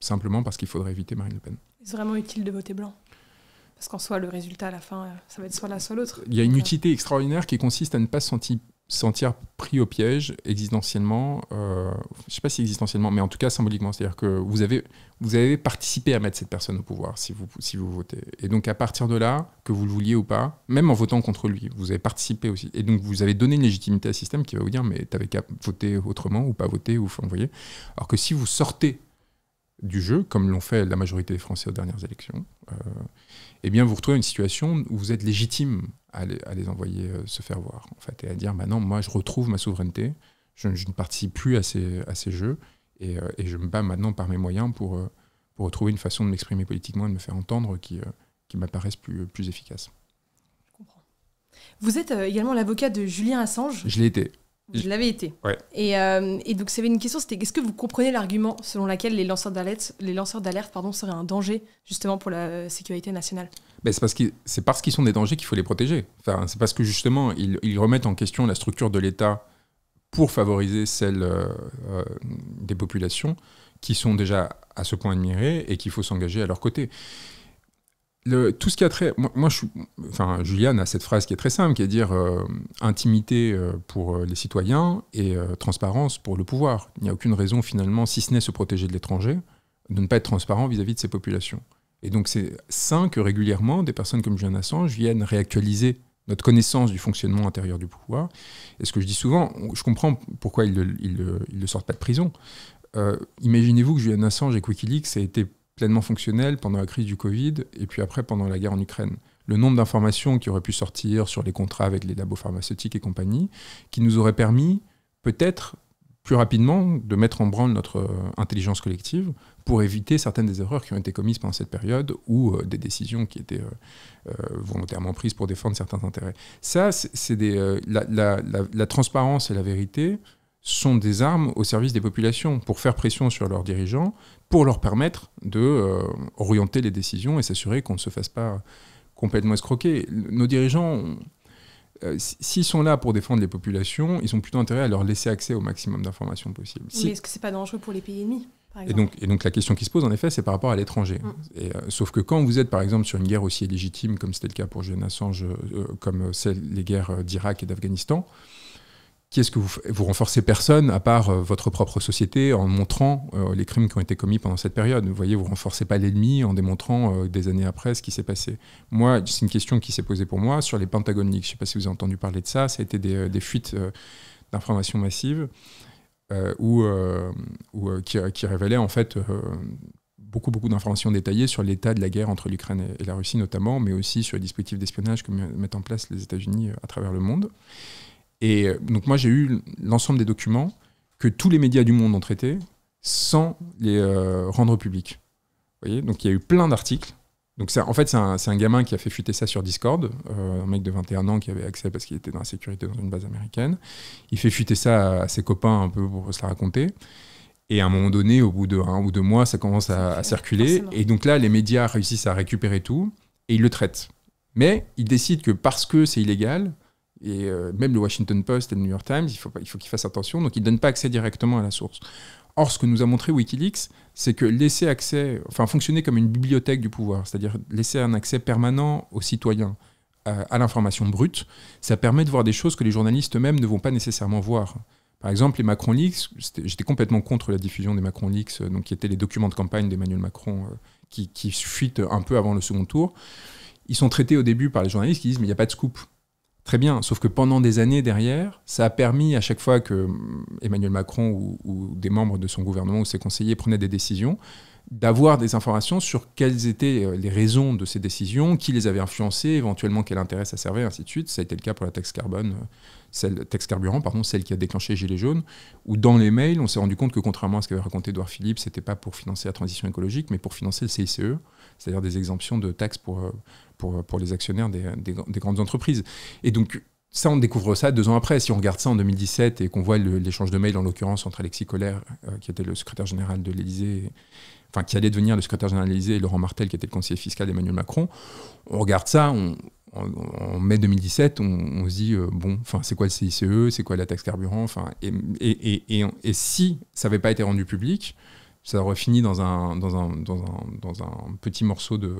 simplement parce qu'il faudrait éviter Marine Le Pen. C'est vraiment utile de voter blanc. Parce qu'en soi, le résultat à la fin, euh, ça va être soit l'un, soit l'autre. Il y a une euh, utilité extraordinaire qui consiste à ne pas se sentir, sentir pris au piège existentiellement. Euh, je ne sais pas si existentiellement, mais en tout cas symboliquement. C'est-à-dire que vous avez, vous avez participé à mettre cette personne au pouvoir si vous, si vous votez. Et donc à partir de là, que vous le vouliez ou pas, même en votant contre lui, vous avez participé aussi. Et donc vous avez donné une légitimité à ce système qui va vous dire mais t'avais qu'à voter autrement ou pas voter. ou vous voyez. Alors que si vous sortez du jeu, comme l'ont fait la majorité des Français aux dernières élections, euh, eh bien, vous retrouvez une situation où vous êtes légitime à les, envoyer euh, se faire voir, en fait, et à dire, maintenant, bah moi, je retrouve ma souveraineté, je, ne participe plus à ces, à ces jeux, et, euh, je me bats maintenant par mes moyens pour, euh, pour retrouver une façon de m'exprimer politiquement et de me faire entendre qui, qui m'apparaisse plus, plus efficace. Je comprends. Vous êtes également l'avocat de Julien Assange. Je l'ai été. Je l'avais été. Et, euh, et, donc, c'était une question, c'était est-ce que vous comprenez l'argument selon lequel les lanceurs d'alerte, les lanceurs d'alerte, pardon, seraient un danger justement pour la euh, sécurité nationale ben, c'est parce qu'ils, c'est parce qu'ils sont des dangers qu'il faut les protéger. Enfin, c'est parce que justement, ils, remettent en question la structure de l'État pour favoriser celle euh, euh, des populations qui sont déjà à ce point admirées et qu'il faut s'engager à leur côté tout ce qui a Moi, je Enfin, Juliane a cette phrase qui est très simple, qui est dire euh, intimité euh, pour euh, les citoyens et transparence pour le pouvoir. Il n'y a aucune raison, finalement, si ce n'est se protéger de l'étranger, de ne pas être transparent vis-à-vis de ces populations. Et donc, c'est sain que régulièrement, des personnes comme Julian Assange viennent réactualiser notre connaissance du fonctionnement intérieur du pouvoir. Et ce que je dis souvent, je comprends pourquoi ils ne sortent pas de prison. Imaginez-vous que Julian Assange et Wikileaks aient été pleinement fonctionnel pendant la crise du Covid et puis après pendant la guerre en Ukraine. Le nombre d'informations qui auraient pu sortir sur les contrats avec les labos pharmaceutiques et compagnie, qui nous auraient permis peut-être plus rapidement de mettre en branle notre euh, intelligence collective pour éviter certaines des erreurs qui ont été commises pendant cette période ou euh, des décisions qui étaient euh, volontairement prises pour défendre certains intérêts. Ça, c'est la, transparence et la vérité sont des armes au service des populations pour faire pression sur leurs dirigeants, pour leur permettre de euh, orienter les décisions et s'assurer qu'on ne se fasse pas complètement escroquer. Nos dirigeants, euh, s'ils sont là pour défendre les populations, ils ont plutôt intérêt à leur laisser accès au maximum d'informations possibles. Mais est-ce que c'est pas dangereux pour les pays ennemis et donc, et donc la question qui se pose, en effet, c'est par rapport à l'étranger. Mm. Euh, sauf que quand vous êtes, par exemple, sur une guerre aussi illégitime, comme c'était le cas pour Julian Assange, comme celle, les guerres d'Irak et d'Afghanistan, quest ce que vous vous renforcez personne à part euh, votre propre société en montrant euh, les crimes qui ont été commis pendant cette période. Vous voyez, vous renforcez pas l'ennemi en démontrant euh, des années après ce qui s'est passé. Moi, c'est une question qui s'est posée pour moi sur les pentagoniques. Je Je sais pas si vous avez entendu parler de ça. Ça a été des, fuites d'informations massives où, qui, qui, révélaient en fait beaucoup, beaucoup d'informations détaillées sur l'état de la guerre entre l'Ukraine et la Russie notamment, mais aussi sur les dispositifs d'espionnage que mettent en place les États-Unis à travers le monde. Et euh, donc moi j'ai eu l'ensemble des documents que tous les médias du monde ont traités sans les euh, rendre publics. Vous voyez donc il y a eu plein d'articles. Donc ça, en fait c'est un, gamin qui a fait fuiter ça sur Discord, euh, un mec de 21 ans qui avait accès parce qu'il était dans la sécurité dans une base américaine. Il fait fuiter ça à, ses copains un peu pour se la raconter. Et à un moment donné, au bout d'un ou deux mois, ça commence à, circuler. Et donc là, les médias réussissent à récupérer tout et ils le traitent. Mais ils décident que parce que c'est illégal, et euh, même le Washington Post et le New York Times, il faut, il faut qu'ils fassent attention. Donc, ils ne donnent pas accès directement à la source. Or, ce que nous a montré Wikileaks, c'est que laisser accès, enfin fonctionner comme une bibliothèque du pouvoir, c'est-à-dire laisser un accès permanent aux citoyens euh, à, l'information brute, ça permet de voir des choses que les journalistes eux-mêmes ne vont pas nécessairement voir. Par exemple, les Macron Leaks, j'étais complètement contre la diffusion des Macron Leaks, euh, donc qui étaient les documents de campagne d'Emmanuel Macron qui, qui fuitent un peu avant le second tour. Ils sont traités au début par les journalistes qui disent mais il n'y a pas de scoop. Très bien, sauf que pendant des années derrière, ça a permis à chaque fois que hum, Emmanuel Macron ou, des membres de son gouvernement ou ses conseillers prenaient des décisions, d'avoir des informations sur quelles étaient euh, les raisons de ces décisions, qui les avait influencées, éventuellement quel intérêt ça servait, ainsi de suite. Ça a été le cas pour la taxe carbone, euh, celle, taxe carburant, pardon, celle qui a déclenché Gilets jaunes, où dans les mails, on s'est rendu compte que contrairement à ce qu'avait raconté Edouard Philippe, c'était pas pour financer la transition écologique, mais pour financer le CICE c'est-à-dire des exemptions de taxes pour, euh, pour, les actionnaires des, des, grandes entreprises. Et donc, ça, on découvre ça deux ans après. Si on regarde ça en 2017 et qu'on voit l'échange de mails, en l'occurrence, entre Alexis Colère euh, qui était le secrétaire général de l'Élysée, enfin, qui allait devenir le secrétaire général de l'Élysée, et Laurent Martel, qui était le conseiller fiscal d'Emmanuel Macron, on regarde ça, en, mai 2017, on, se dit, euh, bon, enfin, c'est quoi le CICE, c'est quoi la taxe carburant, et, et, et, et, si ça n'avait pas été rendu public, ça fini dans un, dans un, dans un, dans un petit morceau de.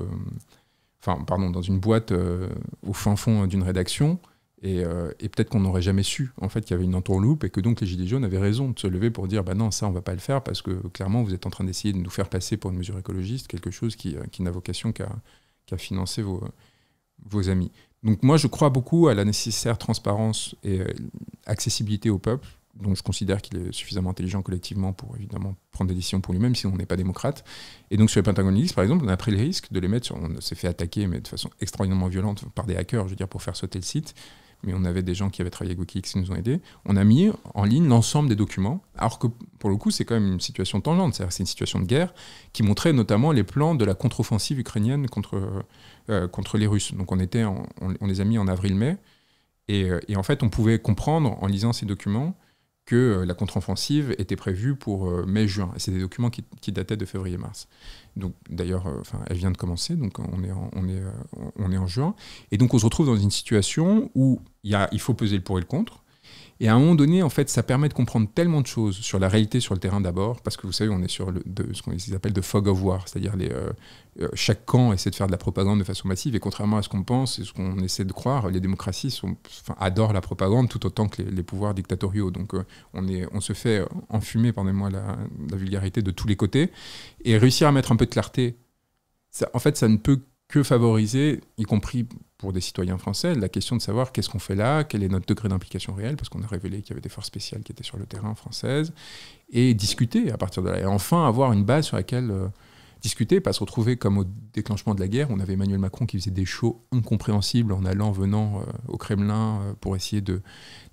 Enfin, pardon, dans une boîte euh, au fin fond d'une rédaction. Et, euh, et peut-être qu'on n'aurait jamais su en fait qu'il y avait une entourloupe et que donc les Gilets jaunes avaient raison de se lever pour dire bah non ça on va pas le faire parce que clairement vous êtes en train d'essayer de nous faire passer pour une mesure écologiste quelque chose qui, euh, qui n'a vocation qu'à financer vos, vos amis. Donc moi je crois beaucoup à la nécessaire transparence et accessibilité au peuple dont je considère qu'il est suffisamment intelligent collectivement pour évidemment prendre des décisions pour lui-même si on n'est pas démocrate. Et donc sur les pentagonistes, par exemple, on a pris le risque de les mettre On s'est fait attaquer, mais de façon extraordinairement violente, par des hackers, je veux dire, pour faire sauter le site. Mais on avait des gens qui avaient travaillé avec Wikileaks qui nous ont aidés. On a mis en ligne l'ensemble des documents, alors que pour le coup, c'est quand même une situation tangente. C'est-à-dire c'est une situation de guerre qui montrait notamment les plans de la contre-offensive ukrainienne contre, euh, contre les Russes. Donc on, était on, les a mis en avril-mai. Euh, et en fait, on pouvait comprendre en lisant ces documents que euh, la contre-offensive était prévue pour euh, mai-juin. Et c'est des documents qui, dataient de février-mars. Donc d'ailleurs, euh, elle vient de commencer, donc on est, en, on, est, on est en juin. Et donc on se retrouve dans une situation où il faut peser le pour et le contre. Et à un moment donné, en fait, ça permet de comprendre tellement de choses sur la réalité sur le terrain d'abord, parce que vous savez, on est sur le, de, ce qu'on appelle de fog of war, c'est-à-dire les, euh, euh, chaque camp essaie de faire de la propagande de façon massive, et contrairement à ce qu'on pense et ce qu'on essaie de croire, les démocraties sont, adorent la propagande tout autant que les, pouvoirs dictatoriaux. Donc euh, on, est, on se fait enfumer, pardonnez-moi la, la vulgarité, de tous les côtés, et réussir à mettre un peu de clarté ça, en fait, ça ne peut que favoriser, y compris pour des citoyens français, la question de savoir qu'est-ce qu'on fait là, quel est notre degré d'implication réel, parce qu'on a révélé qu'il y avait des forces spéciales qui étaient sur le terrain françaises, et discuter à partir de là. Et enfin avoir une base sur laquelle euh, discuter, pas se retrouver comme au déclenchement de la guerre. On avait Emmanuel Macron qui faisait des shows incompréhensibles en allant, venant euh, au Kremlin euh, pour essayer de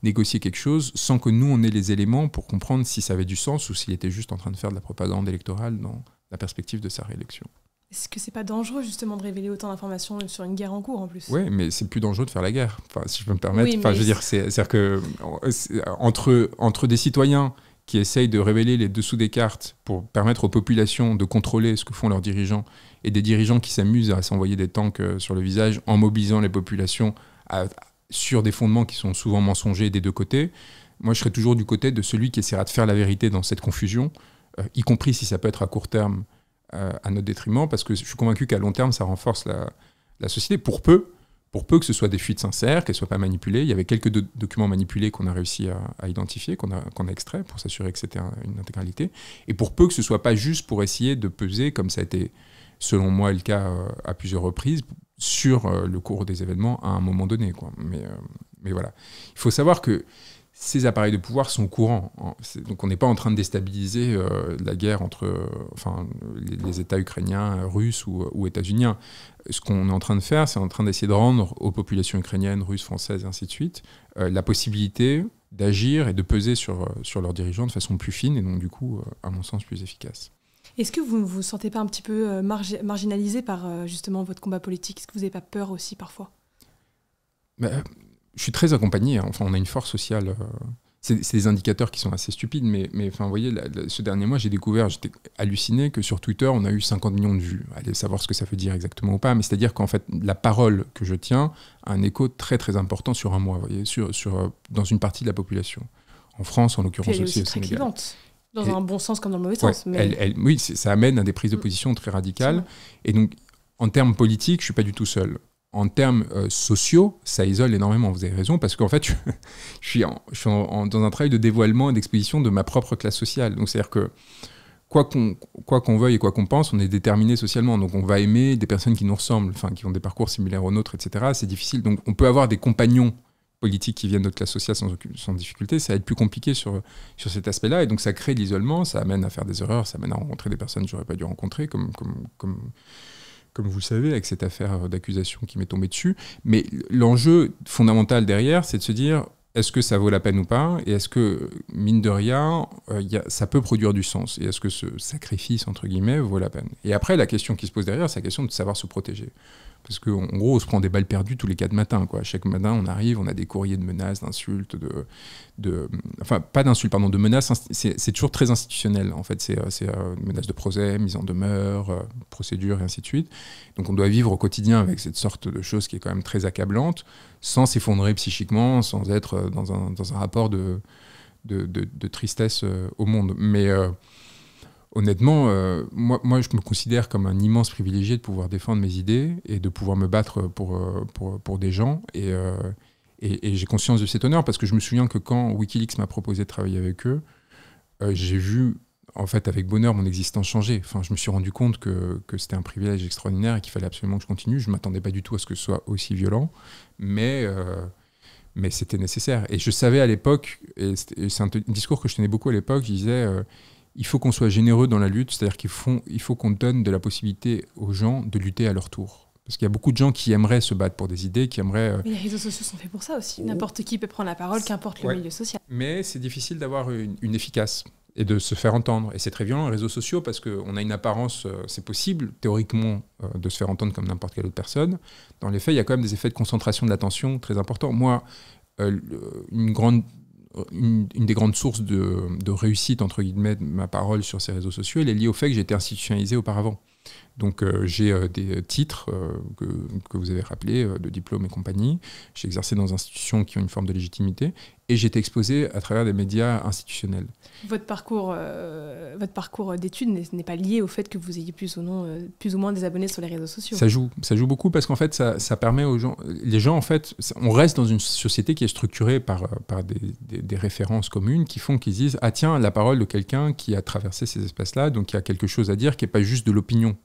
négocier quelque chose, sans que nous, on ait les éléments pour comprendre si ça avait du sens ou s'il était juste en train de faire de la propagande électorale dans la perspective de sa réélection. Est-ce que c'est pas dangereux justement de révéler autant d'informations sur une guerre en cours en plus Oui, mais c'est plus dangereux de faire la guerre. Enfin, si je peux me permettre. je veux dire, c'est-à-dire que euh, entre entre des citoyens qui essayent de révéler les dessous des cartes pour permettre aux populations de contrôler ce que font leurs dirigeants et des dirigeants qui s'amusent à s'envoyer des tanks euh, sur le visage en mobilisant les populations sur des fondements qui sont souvent mensongers des deux côtés. Moi, je serai toujours du côté de celui qui essaiera de faire la vérité dans cette confusion, euh, y compris si ça peut être à court terme euh, à notre détriment, parce que je suis convaincu qu'à long terme, ça renforce la, la, société, pour peu, pour peu que ce soit des fuites sincères, qu'elles ne soient pas manipulées. Il y avait quelques documents manipulés qu'on a réussi à, identifier, qu'on a, qu'on a extraits pour s'assurer que c'était une intégralité, et pour peu que ce soit pas juste pour essayer de peser, comme ça a été, selon moi, le cas euh, à plusieurs reprises, sur euh, le cours des événements à un moment donné. Quoi. Mais, mais voilà. Il faut savoir que ces appareils de pouvoir sont courants. Donc on n'est pas en train de déstabiliser euh, la guerre entre euh, enfin, les, États ukrainiens, russes ou, états-uniens. Ce qu'on est en train de faire, c'est en train d'essayer de rendre aux populations ukrainiennes, russes, françaises, et ainsi de suite, euh, la possibilité d'agir et de peser sur, sur leurs dirigeants de façon plus fine et donc du coup, à mon sens, plus efficace. Est-ce que vous ne vous sentez pas un petit peu marginalisé par justement votre combat politique Est-ce que vous n'avez pas peur aussi parfois bah, je suis très accompagné. Hein. Enfin, on a une force sociale. Euh, c'est des indicateurs qui sont assez stupides, mais, mais enfin, vous voyez, ce dernier mois, j'ai découvert, j'étais halluciné que sur Twitter, on a eu 50 millions de vues. Allez savoir ce que ça veut dire exactement ou pas, mais c'est-à-dire qu'en fait, la parole que je tiens a un écho très très important sur un mois, vous voyez, sur, sur, euh, dans une partie de la population. En France, en l'occurrence aussi, C'est au Dans un bon sens comme dans le mauvais sens. Mais... oui, ça amène à des prises de mm. position très radicales. Et donc, en termes politiques, je ne suis pas du tout seul en termes euh, sociaux, ça isole énormément. Vous avez raison, parce qu'en fait, je, suis, en, dans un travail de dévoilement et d'exposition de ma propre classe sociale. Donc, c'est-à-dire que quoi qu'on qu'on veuille et quoi qu'on pense, on est déterminé socialement. Donc, on va aimer des personnes qui nous ressemblent, enfin, qui ont des parcours similaires aux nôtres, etc. C'est difficile. Donc, on peut avoir des compagnons politiques qui viennent de notre classe sociale sans, difficulté. Ça va être plus compliqué sur, sur cet aspect-là. Et donc, ça crée de l'isolement, ça amène à faire des erreurs, ça amène à rencontrer des personnes que j'aurais pas dû rencontrer, comme, comme, comme comme vous le savez, avec cette affaire euh, d'accusation qui m'est tombée dessus. Mais l'enjeu fondamental derrière, c'est de se dire est-ce que ça vaut la peine ou pas Et est-ce que, mine de rien, euh, ça peut produire du sens Et est-ce que ce sacrifice, entre guillemets, vaut la peine Et après, la question qui se pose derrière, c'est la question de savoir se protéger. Parce qu'en gros, on se prend des balles perdues tous les quatre matins. Quoi. Chaque matin, on arrive, on a des courriers de menaces, d'insultes, de, de, Enfin, pas d'insultes, pardon, de menaces. C'est toujours très institutionnel, en fait. C'est euh, euh menaces de procès, mise en demeure, euh, procédure, et ainsi de suite. Donc, on doit vivre au quotidien avec cette sorte de chose qui est quand même très accablante, sans s'effondrer psychiquement, sans être euh, dans un, rapport de, de, tristesse au monde. Mais honnêtement, euh, moi, je me considère comme un immense privilégié de pouvoir défendre mes idées et de pouvoir me battre pour, euh, pour, des gens. Euh, et, et, j'ai conscience de cet honneur parce que je me souviens que quand Wikileaks m'a proposé de travailler avec eux, j'ai vu, en fait, avec bonheur, mon existence changer. Enfin, je me suis rendu compte que, c'était un privilège extraordinaire et qu'il fallait absolument que je continue. Je ne m'attendais pas du tout à ce que ce soit aussi violent, mais mais c'était nécessaire. Et je savais à l'époque, et c'est un discours que je tenais beaucoup à l'époque, je disais, il faut qu'on soit généreux dans la lutte, c'est-à-dire qu'il faut, il faut qu'on donne de la possibilité aux gens de lutter à leur tour. Parce qu'il y a beaucoup de gens qui aimeraient se battre pour des idées, qui aimeraient. Euh, Mais les réseaux sociaux sont faits pour ça aussi. N'importe qui peut prendre la parole, qu'importe le milieu social. Mais c'est difficile d'avoir une, une, efficace et de se faire entendre. Et c'est très violent, les réseaux sociaux, parce qu'on a une apparence, euh, c'est possible, théoriquement, euh, de se faire entendre comme n'importe quelle autre personne. Dans les faits, il y a quand même des effets de concentration de l'attention très importants. Moi, une grande euh, une, des grandes sources de, réussite, entre guillemets, de ma parole sur ces réseaux sociaux, elle est liée au fait que j'étais institutionnalisé auparavant. Donc euh, j'ai euh, des euh, titres que, vous avez rappelés, de diplômes et compagnie. J'ai exercé dans des institutions qui ont une forme de légitimité et j'ai été exposé à travers des médias institutionnels. Votre parcours, votre parcours d'études n'est pas lié au fait que vous ayez plus ou, non, plus ou moins des abonnés sur les réseaux sociaux. Ça joue, ça joue beaucoup parce qu'en fait, ça, permet aux gens. Les gens, en fait, on reste dans une société qui est structurée par, par des, références communes qui font qu'ils disent Ah, tiens, la parole de quelqu'un qui a traversé ces espaces-là, donc il y a quelque chose à dire qui n'est pas juste de l'opinion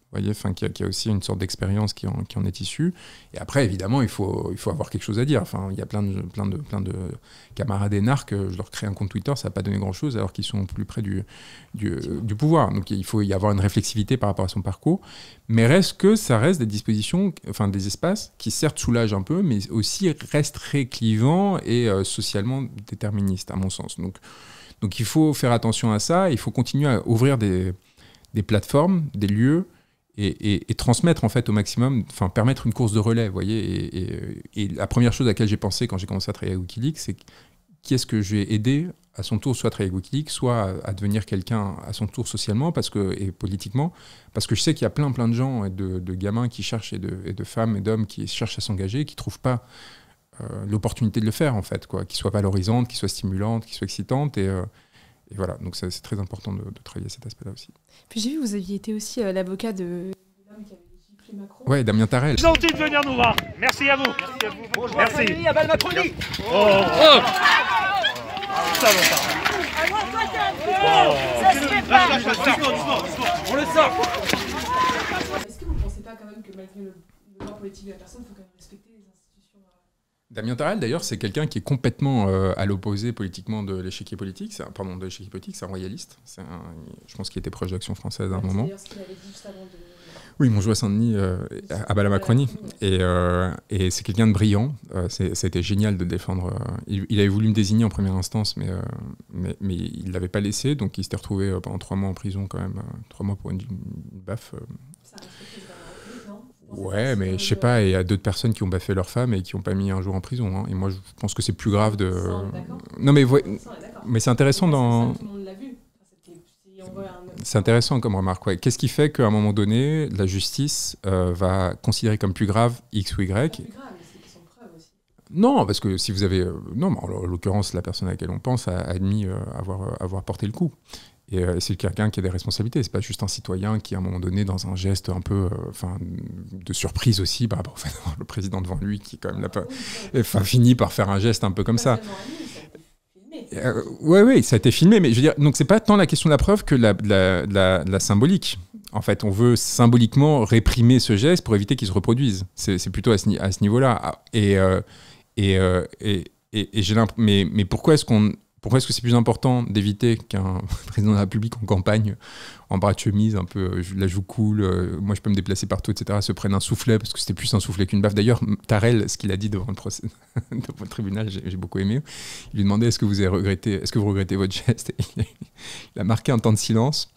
qui, a, aussi une sorte d'expérience qui en, est issue. Et après, évidemment, il faut, il faut avoir quelque chose à dire. Enfin, il y a plein de, plein de, plein de camarades énarques, euh, je leur crée un compte Twitter, ça n'a pas donné grand-chose, alors qu'ils sont plus près du, euh, du, pouvoir. Donc il faut y avoir une réflexivité par rapport à son parcours. Mais reste que ça reste des dispositions, enfin des espaces qui certes soulagent un peu, mais aussi restent très et euh, socialement déterministes, à mon sens. Donc, donc il faut faire attention à ça, il faut continuer à ouvrir des, des plateformes, des lieux, et, transmettre en fait au maximum, enfin permettre une course de relais, voyez. Euh, et, la première chose à laquelle j'ai pensé quand j'ai commencé à travailler avec Wikileaks, c'est qui est-ce que je vais aider à son tour soit à travailler avec Wikileaks, soit à, devenir quelqu'un à son tour socialement parce que, et politiquement, parce que je sais qu'il y a plein plein de gens et de, gamins qui cherchent et de, femmes et d'hommes qui cherchent à s'engager, qui ne trouvent pas euh, l'opportunité de le faire en fait, quoi, qui soit valorisante, qui soit stimulante, qui soit excitante et... Euh, et voilà, donc c'est très important de, de travailler cet aspect-là aussi. Puis j'ai vu, vous aviez été aussi euh, l'avocat de Ouais, Damien Tarel. Gentil de venir nous voir. Merci à vous. Merci à vous. Bonjour Merci. à la famille, Macronie. Oh. oh. Ça va, Ça oh. se fait pas. On le sort. Est-ce que vous ne pensez pas quand même que malgré le droit politique de la personne, il faut quand même respecter Damien Tarel, d'ailleurs, c'est quelqu'un qui est complètement euh, à l'opposé politiquement de l'échiquier politique. C'est, pardon, de l'échiquier politique, c'est un royaliste. C'est je pense qu'il était proche d'Action française à un moment. Oui, mon à Saint-Denis à euh, Et, euh, et c'est quelqu'un de brillant. c'était génial de défendre. Il, avait voulu me désigner en première instance, mais, mais, il ne l'avait pas laissé. Donc il s'était retrouvé pendant trois mois en prison, quand même. trois mois pour une, baffe. Ouais, mais je sais pas, il y a d'autres personnes qui ont baffé leur femme et qui n'ont pas mis un jour en prison. Hein. Et moi, je pense que c'est plus grave de. Non, mais mais c'est intéressant dans. C'est intéressant comme remarque. Qu'est-ce qui fait qu'à un moment donné, la justice euh, va considérer comme plus grave X ou Y non, parce que si vous avez. Euh, non, mais en l'occurrence, la personne à laquelle on pense a admis euh, avoir, avoir porté le coup. Et euh, c'est quelqu'un qui a des responsabilités. C'est pas juste un citoyen qui, à un moment donné, dans un geste un peu euh, enfin, de surprise aussi, bah, bah, au le président devant lui qui, quand même, ah, finit par faire un geste un peu comme ça. oui, euh, oui, ça a été filmé, mais je veux dire, donc c'est pas tant la question de la preuve que la, la, symbolique. En fait, on veut symboliquement réprimer ce geste pour éviter qu'il se reproduise. C'est plutôt à ce, niveau-là. Ah, et, et, et, et j'ai mais, mais pourquoi est-ce qu'on pourquoi est-ce que c'est plus important d'éviter qu'un président de la République en campagne, en bras de chemise, un peu euh, la joue cool, euh, moi je peux me déplacer partout, etc., se prenne un soufflet, parce que c'était plus un soufflet qu'une baffe. D'ailleurs, Tarel, ce qu'il a dit devant le, tribunal, j'ai beaucoup aimé, il lui demandait est-ce que vous est que vous regrettez votre geste Il a marqué un temps de silence.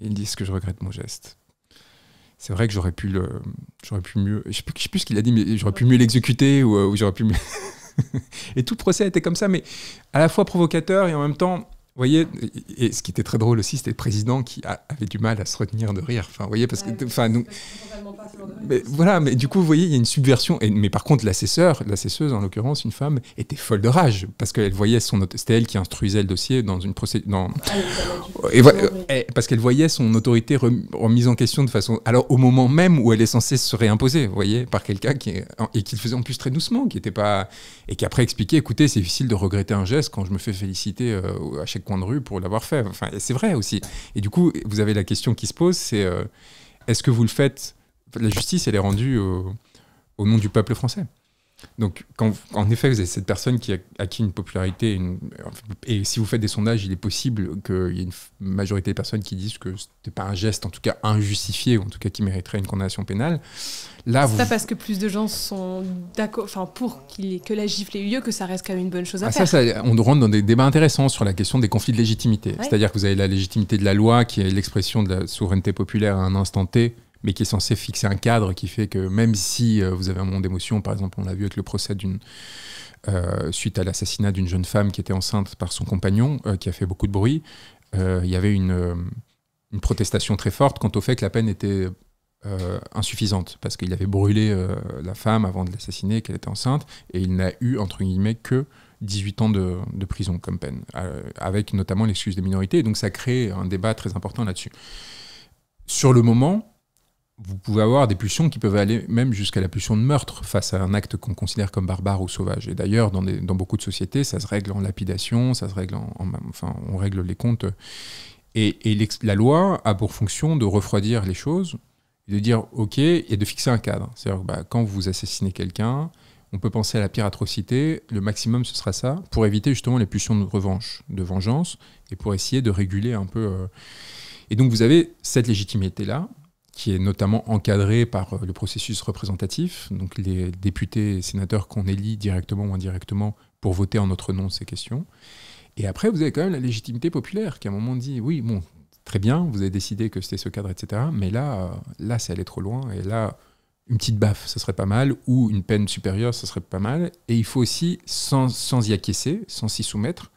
Et il dit est-ce que je regrette mon geste c'est vrai que j'aurais pu pu mieux, je sais ce qu'il a dit, mais j'aurais pu mieux l'exécuter euh, ou j'aurais pu mieux et tout le procès était comme ça, mais à la fois provocateur et en même temps vous voyez, et ce qui était très drôle aussi, c'était le président qui avait du mal à se retenir de rire. Enfin, vous voyez, parce ah que, enfin, nous, mais voilà, mais du coup, vous voyez, il y a une subversion. Et, mais par contre, l'assesseur, l'assesseuse en l'occurrence, une femme, était folle de rage parce qu'elle voyait son, c'était elle qui instruisait le dossier dans une ah procédure, et eh, parce qu'elle voyait son autorité remise en question de façon, alors au moment même où elle est censée se réimposer, vous voyez, par quelqu'un qui et qui le faisait en plus très doucement, qui n'était pas et qui après expliquait, écoutez, c'est difficile de regretter un geste quand je me fais féliciter euh, à chaque coin de rue pour l'avoir fait. Enfin, c'est vrai aussi. Et du coup, vous avez la question qui se pose, c'est euh, est-ce que vous le faites La justice, elle est rendue au nom du peuple français. Donc, en effet, vous avez cette personne qui a acquis une popularité, et si vous faites des sondages, il est possible qu'il y ait une majorité de personnes qui disent que ce n'était pas un geste, en tout cas injustifié, ou en tout cas qui mériterait une condamnation pénale. Là, ça parce que plus de gens sont d'accord, enfin pour que la gifle ait eu lieu, que ça reste quand même une bonne chose à ah, faire. Ça, ça, on rentre dans des débats intéressants sur la question des conflits de légitimité. C'est-à-dire que vous avez la légitimité de la loi, qui est l'expression de la souveraineté populaire à un instant T, mais qui est censé fixer un cadre qui fait que même si euh, vous avez un moment d'émotion, par exemple, on l'a vu avec le procès d'une euh, suite à l'assassinat d'une jeune femme qui était enceinte par son compagnon, euh, qui a fait beaucoup de bruit, il y avait une, une, protestation très forte quant au fait que la peine était insuffisante, parce qu'il avait brûlé la femme avant de l'assassiner, qu'elle était enceinte, et il n'a eu, entre guillemets, que 18 ans de, de prison comme peine, avec notamment l'excuse des minorités, donc ça crée un débat très important là-dessus. Sur le moment, vous pouvez avoir des pulsions qui peuvent aller même jusqu'à la pulsion de meurtre face à un acte qu'on considère comme barbare ou sauvage. Et d'ailleurs, dans, beaucoup de sociétés, ça se règle en lapidation, ça se règle en, enfin, on règle les comptes. Et, la loi a pour fonction de refroidir les choses, de dire OK et de fixer un cadre. C'est-à-dire bah, quand vous assassinez quelqu'un, on peut penser à la pire atrocité, le maximum ce sera ça, pour éviter justement les pulsions de revanche, de vengeance, et pour essayer de réguler un peu. Euh. Et donc vous avez cette légitimité-là, qui est notamment encadré par euh, le processus représentatif, donc les députés et sénateurs qu'on élit directement ou indirectement pour voter en notre nom ces questions. Et après, vous avez quand même la légitimité populaire qui à un moment dit, oui, bon, très bien, vous avez décidé que c'était ce cadre, etc. Mais là, euh, là, c'est allé trop loin. Et là, une petite baffe, ce serait pas mal, ou une peine supérieure, ce serait pas mal. Et il faut aussi, sans, sans y acquiescer, sans s'y soumettre,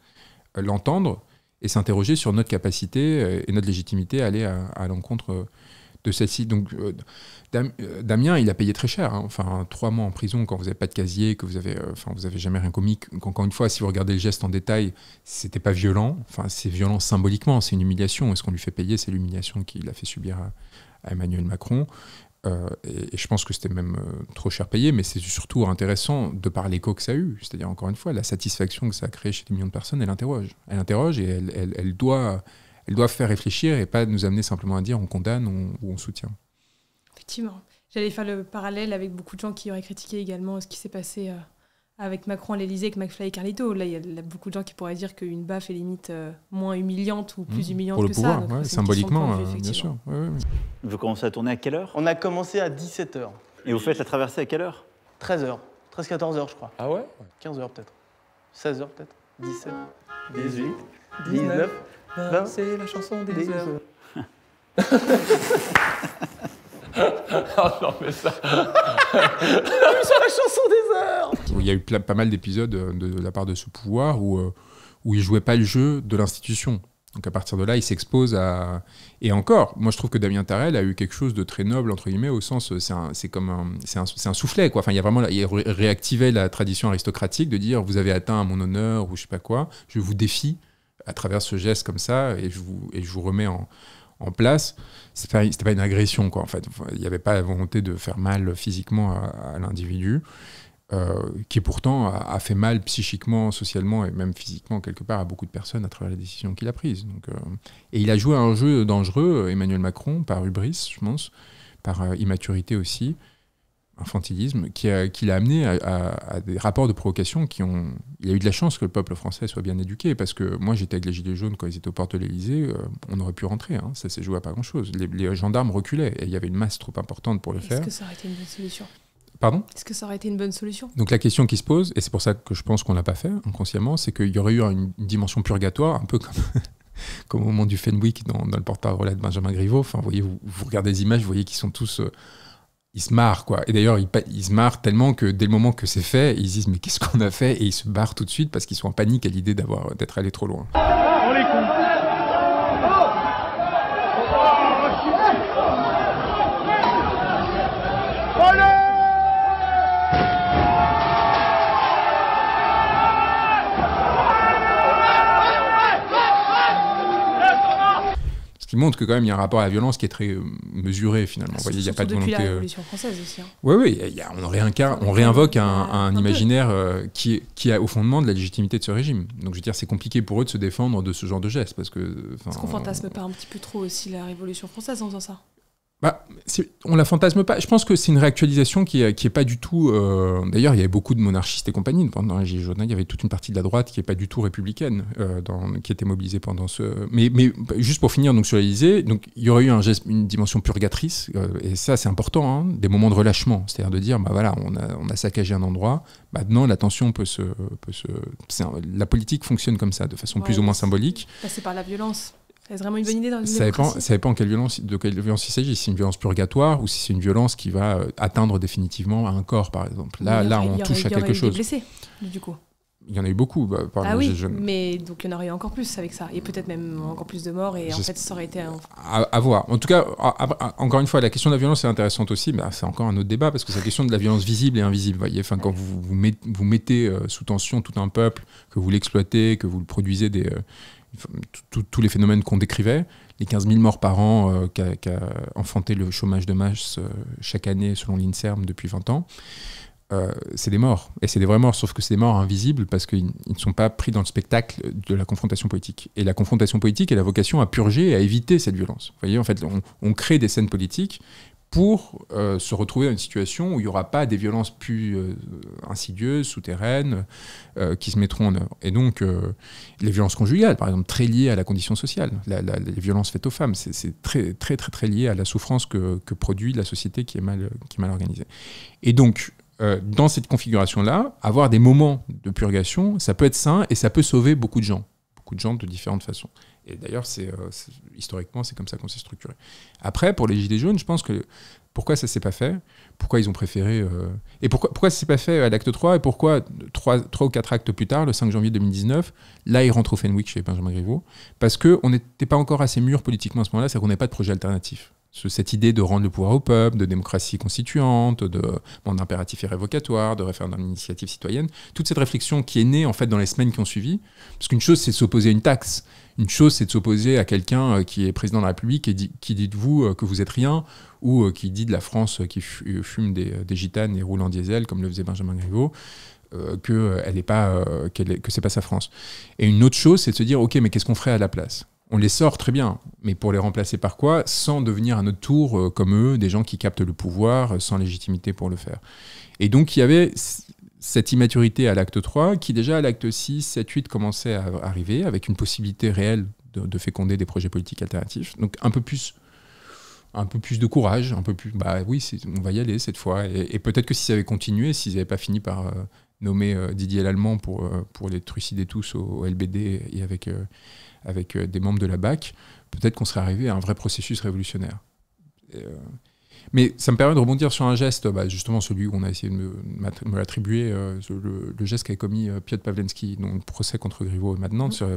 euh, l'entendre et s'interroger sur notre capacité et notre légitimité à aller à l'encontre de celle-ci. Donc, euh, euh, Damien, il a payé très cher. Hein. Enfin, trois mois en prison quand vous n'avez pas de casier, que vous avez, euh, enfin, vous avez jamais rien commis. Encore une fois, si vous regardez le geste en détail, c'était pas violent. Enfin, c'est violent symboliquement. C'est une humiliation. Et ce qu'on lui fait payer, c'est l'humiliation qu'il a fait subir à, Emmanuel Macron. et, je pense que c'était même trop cher payé, mais c'est surtout intéressant de par l'écho que ça a eu. C'est-à-dire, encore une fois, la satisfaction que ça a créé chez des millions de personnes, elle interroge. Elle interroge et elle doit elles doivent faire réfléchir et pas nous amener simplement à dire on condamne ou on soutient. Effectivement. J'allais faire le parallèle avec beaucoup de gens qui auraient critiqué également ce qui s'est passé euh, avec Macron à l'Elysée, avec McFly et Carlito. Là, il y a beaucoup de gens qui pourraient dire qu'une baffe est limite euh, moins humiliante ou plus mmh. humiliante Pour le que pouvoir, ça. Donc, symboliquement, euh, bien sûr. Ouais, veut vous commencez à tourner à quelle heure On a commencé à 17h. Et vous faites la traversée à quelle heure 13h. 13-14h, je crois. Ah ouais 15h peut-être. 16h peut-être. 17, 18, 19. 19. Bah, c'est la chanson des, heures. non, ah, mais ça. c'est la chanson des heures Il y a eu pas mal d'épisodes euh, de, la part de ce pouvoir où, euh, où il jouait pas le jeu de l'institution. Donc à partir de là, il s'expose à... Et encore, moi je trouve que Damien Tarel a eu quelque chose de très noble, entre guillemets, au sens, euh, c'est comme un, c'est un, soufflet, quoi. Enfin, il y a vraiment, il réactivait la tradition aristocratique de dire, vous avez atteint à mon honneur, ou je sais pas quoi, je vous défie à travers ce geste comme ça, et je vous, et je vous remets en, en place, c'était pas, pas une agression, quoi, en fait. Il n'y avait pas la volonté de faire mal physiquement à, l'individu, euh, qui pourtant a, fait mal psychiquement, socialement et même physiquement, quelque part, à beaucoup de personnes à travers la décision qu'il a prise. Donc, euh, et il a joué un jeu dangereux, Emmanuel Macron, par hubris, je pense, par euh, immaturité aussi infantilisme qui l'a qui amené à, des rapports de provocation qui ont... Il y a eu de la chance que le peuple français soit bien éduqué, parce que moi j'étais avec les Gilets jaunes quand ils étaient aux portes de l'Élysée, euh, on aurait pu rentrer, hein. ça s'est joué à pas grand-chose. Les, gendarmes reculaient, et il y avait une masse trop importante pour le faire. Est-ce que ça aurait été une bonne solution Pardon Est-ce que ça aurait été une bonne solution Donc la question qui se pose, et c'est pour ça que je pense qu'on l'a pas fait inconsciemment, c'est qu'il y aurait eu une dimension purgatoire, un peu comme... comme au moment du Fenwick dans, dans le porte-parole de Benjamin Griveaux, enfin, vous, voyez, vous, vous regardez les images, vous voyez qu'ils sont tous euh, ils se marrent, quoi. Et d'ailleurs, ils, ils, se marrent tellement que dès le moment que c'est fait, ils disent mais qu'est-ce qu'on a fait Et ils se barrent tout de suite parce qu'ils sont en panique à l'idée d'avoir d'être allé trop loin. qui montre que quand même il y a un rapport à la violence qui est très euh, mesuré finalement. Ah, il n'y a pas de depuis la euh, Révolution française aussi. Oui, hein. oui, on on réinvoque un, imaginaire euh, qui, est, qui a au fondement de la légitimité de ce régime. Donc je veux dire, c'est compliqué pour eux de se défendre de ce genre de gestes parce que. Est-ce qu'on fantasme pas un petit peu trop aussi la Révolution française en faisant ça bah, on la fantasme pas. Je pense que c'est une réactualisation qui n'est est pas du tout. Euh, d'ailleurs, il y avait beaucoup de monarchistes et compagnie pendant la Gilets Il y avait toute une partie de la droite qui n'est pas du tout républicaine, euh, qui était mobilisée pendant ce. Mais, juste pour finir, donc sur l'Élysée, donc il y aurait eu une dimension purgatrice, euh, et ça c'est important, hein, des moments de relâchement, c'est-à-dire de dire, bah voilà, on a, saccagé un endroit, maintenant tension peut se, peut se la politique fonctionne comme ça, de façon plus ou moins symbolique. C'est par la violence. C'est vraiment une bonne idée dans une ça dépend, ça dépend quelle violence, de quelle violence il s'agit. Si c'est une violence purgatoire ou si c'est une violence qui va euh, atteindre définitivement un corps, par exemple. Là, là on touche à quelque chose. Il y du coup. Il y en a eu beaucoup. Bah, ah oui, mais donc il y en aurait eu encore plus avec ça. Et peut-être même encore plus de morts. Et en fait, ça aurait été... À, voir. En tout cas, encore une fois, la question de la violence est intéressante aussi. Bah, c'est encore un autre débat parce que c'est la question de la violence visible et invisible. Voyez enfin, quand vous, vous, mettez euh, sous tension tout un peuple, que vous l'exploitez, que vous le produisez des... Euh, tous les phénomènes qu'on décrivait, les 15 000 morts par an euh, qu'a enfanté le chômage de masse euh, chaque année selon l'INSERM depuis 20 ans, euh, c'est des morts. Et c'est des vrais morts, sauf que c'est des morts invisibles parce qu'ils ne sont pas pris dans le spectacle de la confrontation politique. Et la confrontation politique a la vocation à purger et à éviter cette violence. Vous voyez, en fait, on crée des scènes politiques pour euh, se retrouver dans une situation où il n'y aura pas des violences plus euh, insidieuses, souterraines, euh, qui se mettront en œuvre. Et donc, les violences conjugales, par exemple, très liées à la condition sociale, les violences faites aux femmes, c'est très, très, très, très lié à la souffrance que, produit la société qui est mal, qui est mal organisée. Et donc, dans cette configuration-là, avoir des moments de purgation, ça peut être sain et ça peut sauver beaucoup de gens, beaucoup de gens de différentes façons. Et d'ailleurs, euh, c'est, historiquement, c'est comme ça qu'on s'est structuré. Après, pour les Gilets jaunes, je pense que pourquoi ça s'est pas fait Pourquoi ils ont préféré. Euh, et pourquoi, pourquoi ça s'est pas fait à l'acte 3 Et pourquoi, 3, ou 4 actes plus tard, le 5 janvier 2019, là, ils rentrent au Fenwick chez Benjamin Griveaux Parce qu'on n'était pas encore assez mûr politiquement à ce moment-là, c'est qu'on n'avait pas de projet alternatif. Cette idée de rendre le pouvoir au peuple, de démocratie constituante, de bon, d'impératif irrévocatoire, de référendum d'initiative citoyenne, toute cette réflexion qui est née en fait dans les semaines qui ont suivi, parce qu'une chose c'est s'opposer à une taxe, une chose, c'est de s'opposer à quelqu'un euh, qui est président de la République et qui dit de vous euh, que vous êtes rien, ou euh, qui dit de la France qui fume des, gitanes et roule en diesel, comme le faisait Benjamin Griveaux. que ce elle pas que c'est pas sa France. Et une autre chose, c'est de se dire ok, mais qu'est-ce qu'on ferait à la place On les sort très bien, mais pour les remplacer par quoi Sans devenir à notre tour comme eux, des gens qui captent le pouvoir sans légitimité pour le faire. Et donc il y avait cette immaturité à l'acte 3, qui déjà à l'acte 6, 7, 8 commençait à arriver, avec une possibilité réelle de, féconder des projets politiques alternatifs. Donc un peu plus, un peu plus de courage, un peu plus, bah oui, on va y aller cette fois. Et, peut-être que si ça avait continué, s'ils n'avaient pas fini par euh, nommer euh, Didier Lallemand pour, euh, pour les trucider tous au, au LBD et avec, avec des membres de la BAC, peut-être qu'on serait arrivé à un vrai processus révolutionnaire. Et, mais ça me permet de rebondir sur un geste, bah, justement celui où on a essayé de me, l'attribuer, euh, le, geste qu'a commis euh, Piotr Pavlensky dans le procès contre Griveaux et maintenant, mm. euh,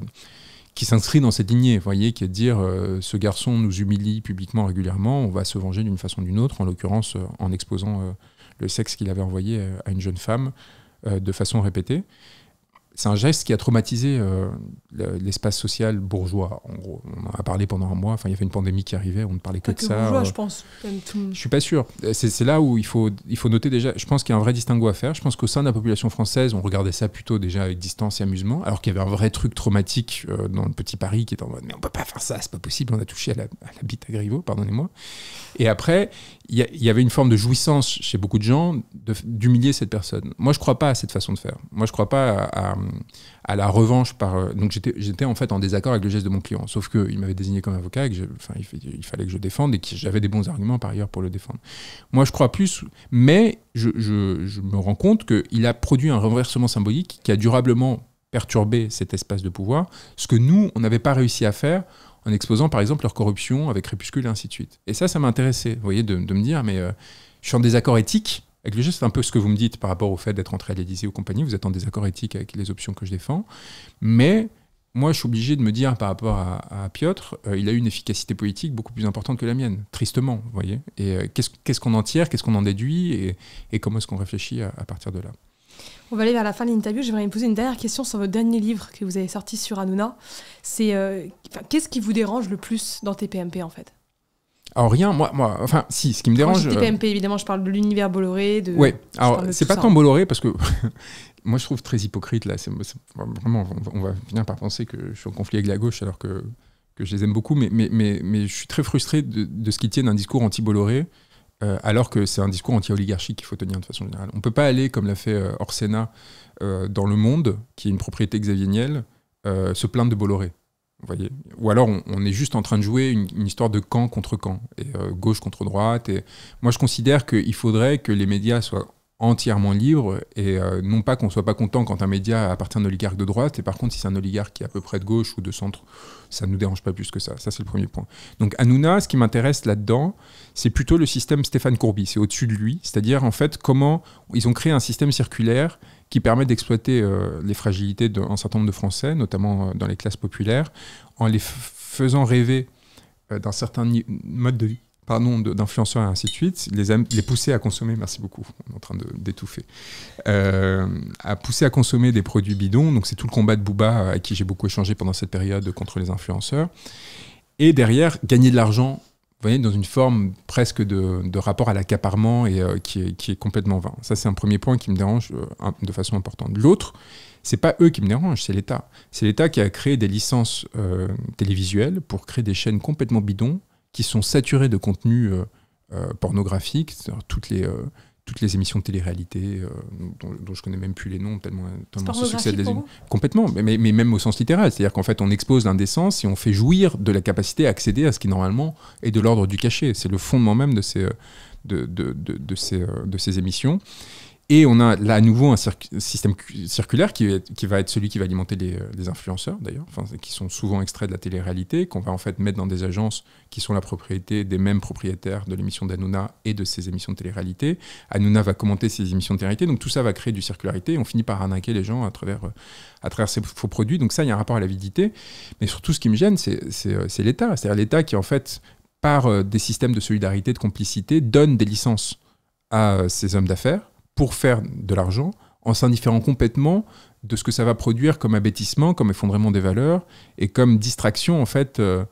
qui s'inscrit dans cette lignée, vous voyez, qui est de dire ce garçon nous humilie publiquement régulièrement, on va se venger d'une façon ou d'une autre, en l'occurrence en exposant le sexe qu'il avait envoyé à une jeune femme de façon répétée c'est un geste qui a traumatisé euh, l'espace social bourgeois. En gros, on en a parlé pendant un mois. Enfin, il y avait une pandémie qui arrivait, on ne parlait que, de ça. Bourgeois, euh, je pense. Je suis pas sûr. Euh, c'est là où il faut, il faut noter déjà. Je pense qu'il y a un vrai distinguo à faire. Je pense qu'au sein de la population française, on regardait ça plutôt déjà avec distance et amusement, alors qu'il y avait un vrai truc traumatique dans le petit Paris qui était en mode mais on peut pas faire ça, c'est pas possible. On a touché à la, à la bite à Griveaux, pardonnez-moi. Et après, il y, avait une forme de jouissance chez beaucoup de gens d'humilier cette personne. Moi, je ne crois pas à cette façon de faire. Moi, je ne crois pas à, la revanche par. Euh, donc, j'étais en fait en désaccord avec le geste de mon client, sauf qu'il m'avait désigné comme avocat et il, fallait que je défende et que j'avais des bons arguments par ailleurs pour le défendre. Moi, je crois plus, mais je, je me rends compte qu'il a produit un renversement symbolique qui a durablement perturbé cet espace de pouvoir, ce que nous, on n'avait pas réussi à faire en exposant par exemple leur corruption avec Crépuscule et ainsi de suite. Et ça, ça m'intéressait, vous voyez, de, me dire, mais euh, je suis en désaccord éthique avec le geste, c'est un peu ce que vous me dites par rapport au fait d'être entré à l'Élysée ou compagnie, vous êtes en désaccord éthique avec les options que je défends, mais moi, je suis obligé de me dire par rapport à, Piotr, euh, il a une efficacité politique beaucoup plus importante que la mienne, tristement, vous voyez. Et euh, qu'est-ce qu'on en tire, qu'est-ce qu'on en déduit, et, comment est-ce qu'on réfléchit à partir de là on va aller vers la fin de l'interview. J'aimerais vous poser une dernière question sur votre dernier livre que vous avez sorti sur Hanouna. C'est euh, qu'est-ce qui vous dérange le plus dans TPMP en fait alors rien, moi, enfin, si, ce qui me dérange. Quand euh, TPMP, évidemment, je parle de l'univers Bolloré. De... Ouais, alors c'est pas tant Bolloré parce que moi je trouve très hypocrite là. C'est, vraiment, on va finir par penser que je suis en conflit avec la gauche alors que, je les aime beaucoup, mais, mais, mais, je suis très frustré de, de ce qu'ils tiennent un discours anti-Bolloré euh, alors que c'est un discours anti-oligarchique qu'il faut tenir de façon générale. On ne peut pas aller, comme l'a fait euh, Orsena, euh, dans Le Monde, qui est une propriété Xavier Niel, se plaindre de Bolloré. voyez Ou alors on, est juste en train de jouer une, une histoire de camp contre camp, et gauche contre droite. Et... Moi je considère qu'il faudrait que les médias soient entièrement libre et euh, non pas qu'on soit pas content quand un média appartient à un oligarque de droite et par contre si c'est un oligarque qui est à peu près de gauche ou de centre ça ne nous dérange pas plus que ça ça c'est le premier point donc Anouna, ce qui m'intéresse là-dedans c'est plutôt le système Stéphane Courby c'est au-dessus de lui c'est-à-dire en fait comment ils ont créé un système circulaire qui permet d'exploiter euh, les fragilités d'un certain nombre de Français notamment euh, dans les classes populaires en les faisant rêver d'un certain mode de vie pardon, d'influenceurs et ainsi de suite, les, les pousser à consommer, merci beaucoup, on est en train d'étouffer, euh, à pousser à consommer des produits bidons. Donc c'est tout le combat de Booba à euh, qui j'ai beaucoup échangé pendant cette période contre les influenceurs. Et derrière, gagner de l'argent, vous voyez, dans une forme presque de, rapport à l'accaparement et euh, qui, est, qui, est, complètement vain. Ça, c'est un premier point qui me dérange de façon importante. L'autre, c'est pas eux qui me dérangent, c'est l'État. C'est l'État qui a créé des licences télévisuelles pour créer des chaînes complètement bidons qui sont saturés de contenu euh, euh, pornographiques, toutes les, euh, toutes les émissions de télé-réalité, dont, dont, je connais même plus les noms, tellement, se succèdent les Complètement, mais, mais, même au sens littéral. C'est-à-dire qu'en fait, on expose l'indécence et on fait jouir de la capacité à accéder à ce qui, normalement, est de l'ordre du cachet. C'est le fondement même de ces, de, de, de, de ces, ces émissions. Et on a là à nouveau un système circulaire qui, va être celui qui va alimenter les, euh, influenceurs d'ailleurs, qui sont souvent extraits de la télé-réalité, qu'on va en fait mettre dans des agences qui sont la propriété des mêmes propriétaires de l'émission d'Anouna et de ses émissions de télé-réalité. Anouna va commenter ses émissions de télé-réalité, donc tout ça va créer du circularité. on finit par arnaquer les gens à travers, euh, à travers ces faux produits. Donc ça, il y a un rapport à l'avidité. Mais surtout, ce qui me gêne, c'est euh, l'État. C'est-à-dire l'État qui, en fait, par des systèmes de solidarité, de complicité, donne des licences à ces hommes d'affaires pour faire de l'argent en s'indifférant complètement de ce que ça va produire comme abêtissement, comme effondrement des valeurs et comme distraction en fait, je euh,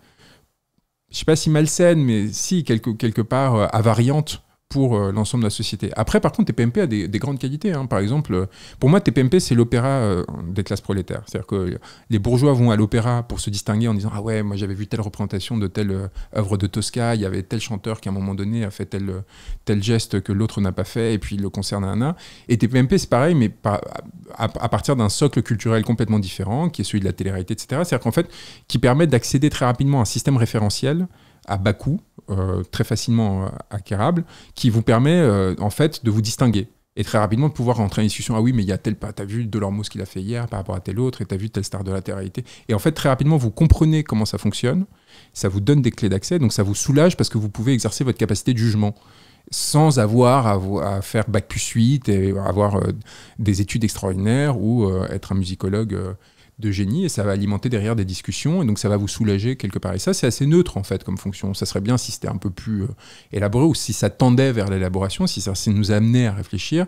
je sais pas si malsaine, mais si quelque, quelque part euh, avariante pour euh, l'ensemble de la société. Après, par contre, TPMP a des, grandes qualités. Hein. Par exemple, euh, pour moi, TPMP, c'est l'opéra euh, des classes prolétaires. C'est-à-dire que les bourgeois vont à l'opéra pour se distinguer en disant Ah ouais, moi j'avais vu telle représentation de telle œuvre de Tosca, il y avait tel chanteur qui à un moment donné a fait tel, tel geste que l'autre n'a pas fait, et puis le concerne à un Et TPMP, c'est pareil, mais à, à, partir d'un socle culturel complètement différent, qui est celui de la télé-réalité, etc. C'est-à-dire qu'en fait, qui permet d'accéder très rapidement à un système référentiel à bas coût, euh, très facilement euh, acquérable, qui vous permet euh, en fait de vous distinguer et très rapidement de pouvoir rentrer en discussion. Ah oui, mais il y a tel pas, t'as vu Delormeau ce qu'il a fait hier par rapport à tel autre, et t'as vu telle star de la télé Et en fait, très rapidement, vous comprenez comment ça fonctionne, ça vous donne des clés d'accès, donc ça vous soulage parce que vous pouvez exercer votre capacité de jugement sans avoir à, faire bac plus 8 et avoir des études extraordinaires ou être un musicologue de génie et ça va alimenter derrière des discussions et donc ça va vous soulager quelque part. Et ça, c'est assez neutre en fait comme fonction. Ça serait bien si c'était un peu plus euh, élaboré ou si ça tendait vers l'élaboration, si ça nous amenait à réfléchir.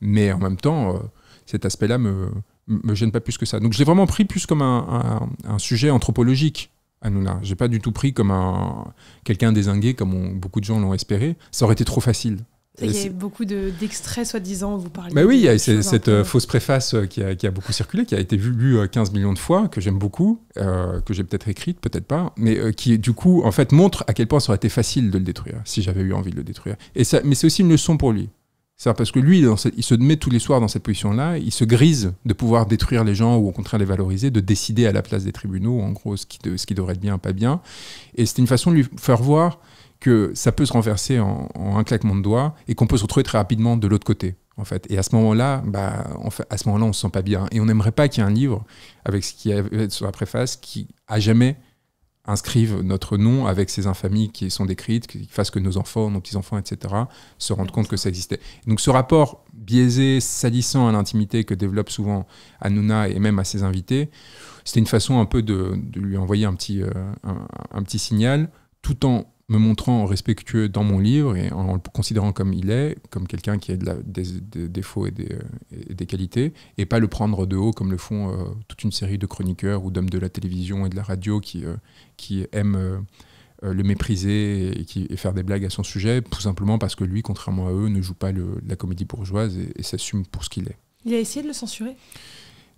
Mais en même temps, euh, cet aspect-là me, me gêne pas plus que ça. Donc j'ai vraiment pris plus comme un, un, un sujet anthropologique. là J'ai pas du tout pris comme un quelqu'un désingué comme beaucoup de gens l'ont espéré. Ça aurait été trop facile. Il y a beaucoup d'extraits, soi-disant, vous parlez. Bah oui, il y a cette euh, fausse préface euh, qui a, qui a, beaucoup circulé, qui a été lue 15 euh, millions de fois, que j'aime beaucoup, que j'ai peut-être écrite, peut-être pas, mais qui, du coup, en fait, montre à quel point ça aurait été facile de le détruire, si j'avais eu envie de le détruire. Et ça, mais c'est aussi une leçon pour lui. parce que lui, il se met tous les soirs dans cette position-là, il se grise de pouvoir détruire les gens ou au contraire les valoriser, de décider à la place des tribunaux, en gros, ce qui, ce qui devrait être bien, pas bien. Et c'était une façon de lui faire voir que ça peut se renverser en, un claquement de doigts et qu'on peut se retrouver très rapidement de l'autre côté. En fait. Et à ce moment-là, bah, en fait, à ce moment-là, on se sent pas bien. Et on n'aimerait pas qu'il y ait un livre avec ce qui est sur la préface qui, à jamais, inscrive notre nom avec ces infamies qui sont décrites, qui fassent que nos enfants, nos petits-enfants, etc., se rendent compte que ça existait. Donc ce rapport biaisé, salissant à l'intimité que développe souvent Anuna et même à ses invités, c'était une façon un peu de, lui envoyer un petit, euh, un petit signal, tout en me montrant respectueux dans mon livre et en le considérant comme il est, comme quelqu'un qui a des, défauts euh, et des, qualités, et pas le prendre de haut comme le font euh, toute une série de chroniqueurs ou d'hommes de la télévision et de la radio qui, euh, qui aiment le mépriser et, qui, faire des blagues à son sujet, tout simplement parce que lui, contrairement à eux, ne joue pas la comédie bourgeoise et s'assume pour ce qu'il est. Il a essayé de le censurer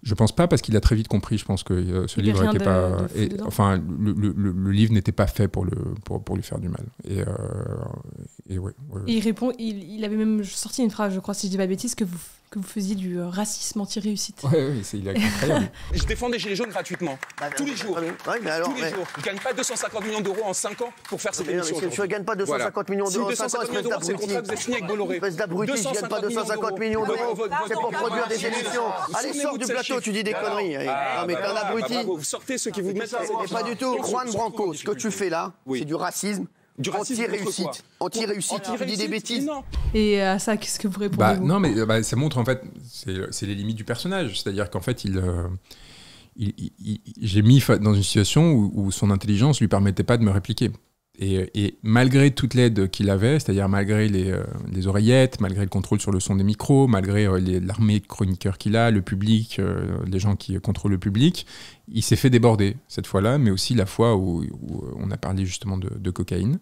je pense pas parce qu'il a très vite compris. Je pense que euh, ce livre n'était pas, enfin, le, livre n'était pas fait pour le pour, lui faire du mal. Et, euh, et il répond. Il, il, avait même sorti une phrase, je crois, si je dis pas de que vous que vous faisiez du euh, racisme anti-réussite. Oui, ouais, c'est incroyable. je défends les gilets jaunes gratuitement. Bah, bah, tous les bah, jours. mais alors, tous les jours. Je ne gagne pas 250 millions d'euros en 5 ans pour faire cette émission. si tu ne gagnes pas 250 millions d'euros en 5 ans, espèce d'abruti. Vous avez signé avec Bolloré. Espèce d'abruti, je ne gagne pas 250 millions d'euros. C'est pour produire des émissions. Allez, sors du plateau, tu dis des conneries. Ah, non, mais t'es un abruti. Vous sortez ceux qui vous ah, mettent à pas du tout. Juan Branco, ce que tu fais là, c'est du racisme. Anti-réussite. Anti-réussite. Anti dis des bêtises. Et à euh, ça, qu'est-ce que vous répondez bah, Non, mais euh, bah, ça montre en fait, c'est les limites du personnage. C'est-à-dire qu'en fait, il. Euh, j'ai mis dans une situation où, son intelligence lui permettait pas de me répliquer. Et, malgré toute l'aide qu'il avait, c'est-à-dire malgré euh, les, oreillettes, malgré le contrôle sur le son des micros, malgré euh, l'armée de chroniqueurs qu'il a, le public, euh, les gens qui contrôlent le public, il s'est fait déborder cette fois-là, mais aussi la fois où, on a parlé justement de cocaïne.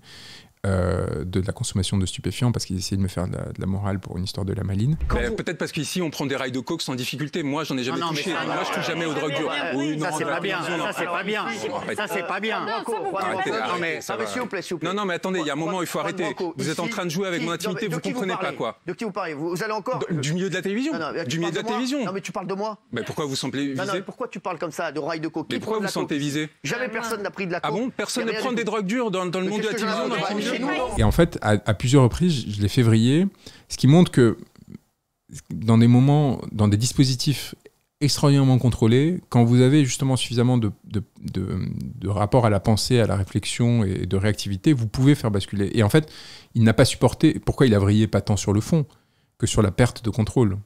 Euh, de, la consommation de stupéfiants parce qu'ils essayaient de me faire de la, morale pour une histoire de la maline. Peut-être parce qu'ici on prend des rails de coke sans difficulté. Moi j'en ai jamais ah touché. Moi je touche jamais aux drogues dures. ça c'est pas, bien. Ça c'est pas bien. Ça c'est pas bien. Non non mais attendez, il y a un moment il faut arrêter. Vous êtes en train de jouer avec mon intimité, vous comprenez pas quoi. De qui vous parlez Vous allez encore Du milieu de la télévision. Du milieu de la télévision. Non mais tu parles de moi. Mais pourquoi vous semblez visé Pourquoi tu parles comme ça de rails de coke Pourquoi vous sentez visé Jamais ah personne n'a pris de la ah coke. Ah bon Personne ne prend des drogues dures dans le monde de la télévision. Et en fait, à, plusieurs reprises, je l'ai fait vriller, ce qui montre que dans des moments, dans des dispositifs extraordinairement contrôlés, quand vous avez justement suffisamment de, de, de, rapport à la pensée, à la réflexion et de réactivité, vous pouvez faire basculer. Et en fait, il n'a pas supporté, pourquoi il a vrillé pas tant sur le fond que sur la perte de contrôle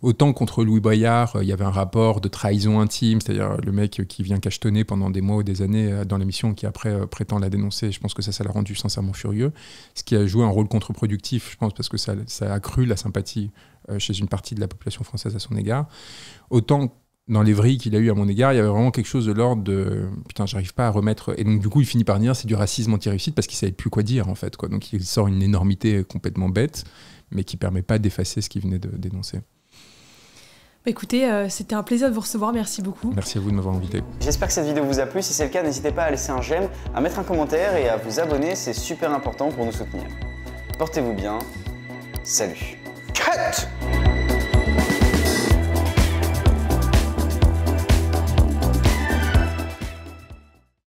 Autant contre Louis Boyard, euh, il y avait un rapport de trahison intime, c'est-à-dire euh, le mec euh, qui vient cachetonner pendant des mois ou des années dans l'émission, qui après prétend la dénoncer. Je pense que ça, ça l'a rendu sincèrement furieux, ce qui a joué un rôle contre-productif, je pense, parce que ça, a accru la sympathie chez une partie de la population française à son égard. Autant dans les vrilles qu'il a eu à mon égard, il y avait vraiment quelque chose de l'ordre de putain, j'arrive pas à remettre. Et donc, du coup, il finit par dire c'est du racisme anti-réussite parce qu'il savait plus quoi dire en fait. Quoi. Donc, il sort une énormité complètement bête, mais qui permet pas d'effacer ce qu'il venait de dénoncer. Bah, écoutez, euh, c'était un plaisir de vous recevoir, merci beaucoup. Merci à vous de m'avoir invité. J'espère que cette vidéo vous a plu, si c'est le cas, n'hésitez pas à laisser un j'aime, à mettre un commentaire et à vous abonner, c'est super important pour nous soutenir. Portez-vous bien, salut. Cut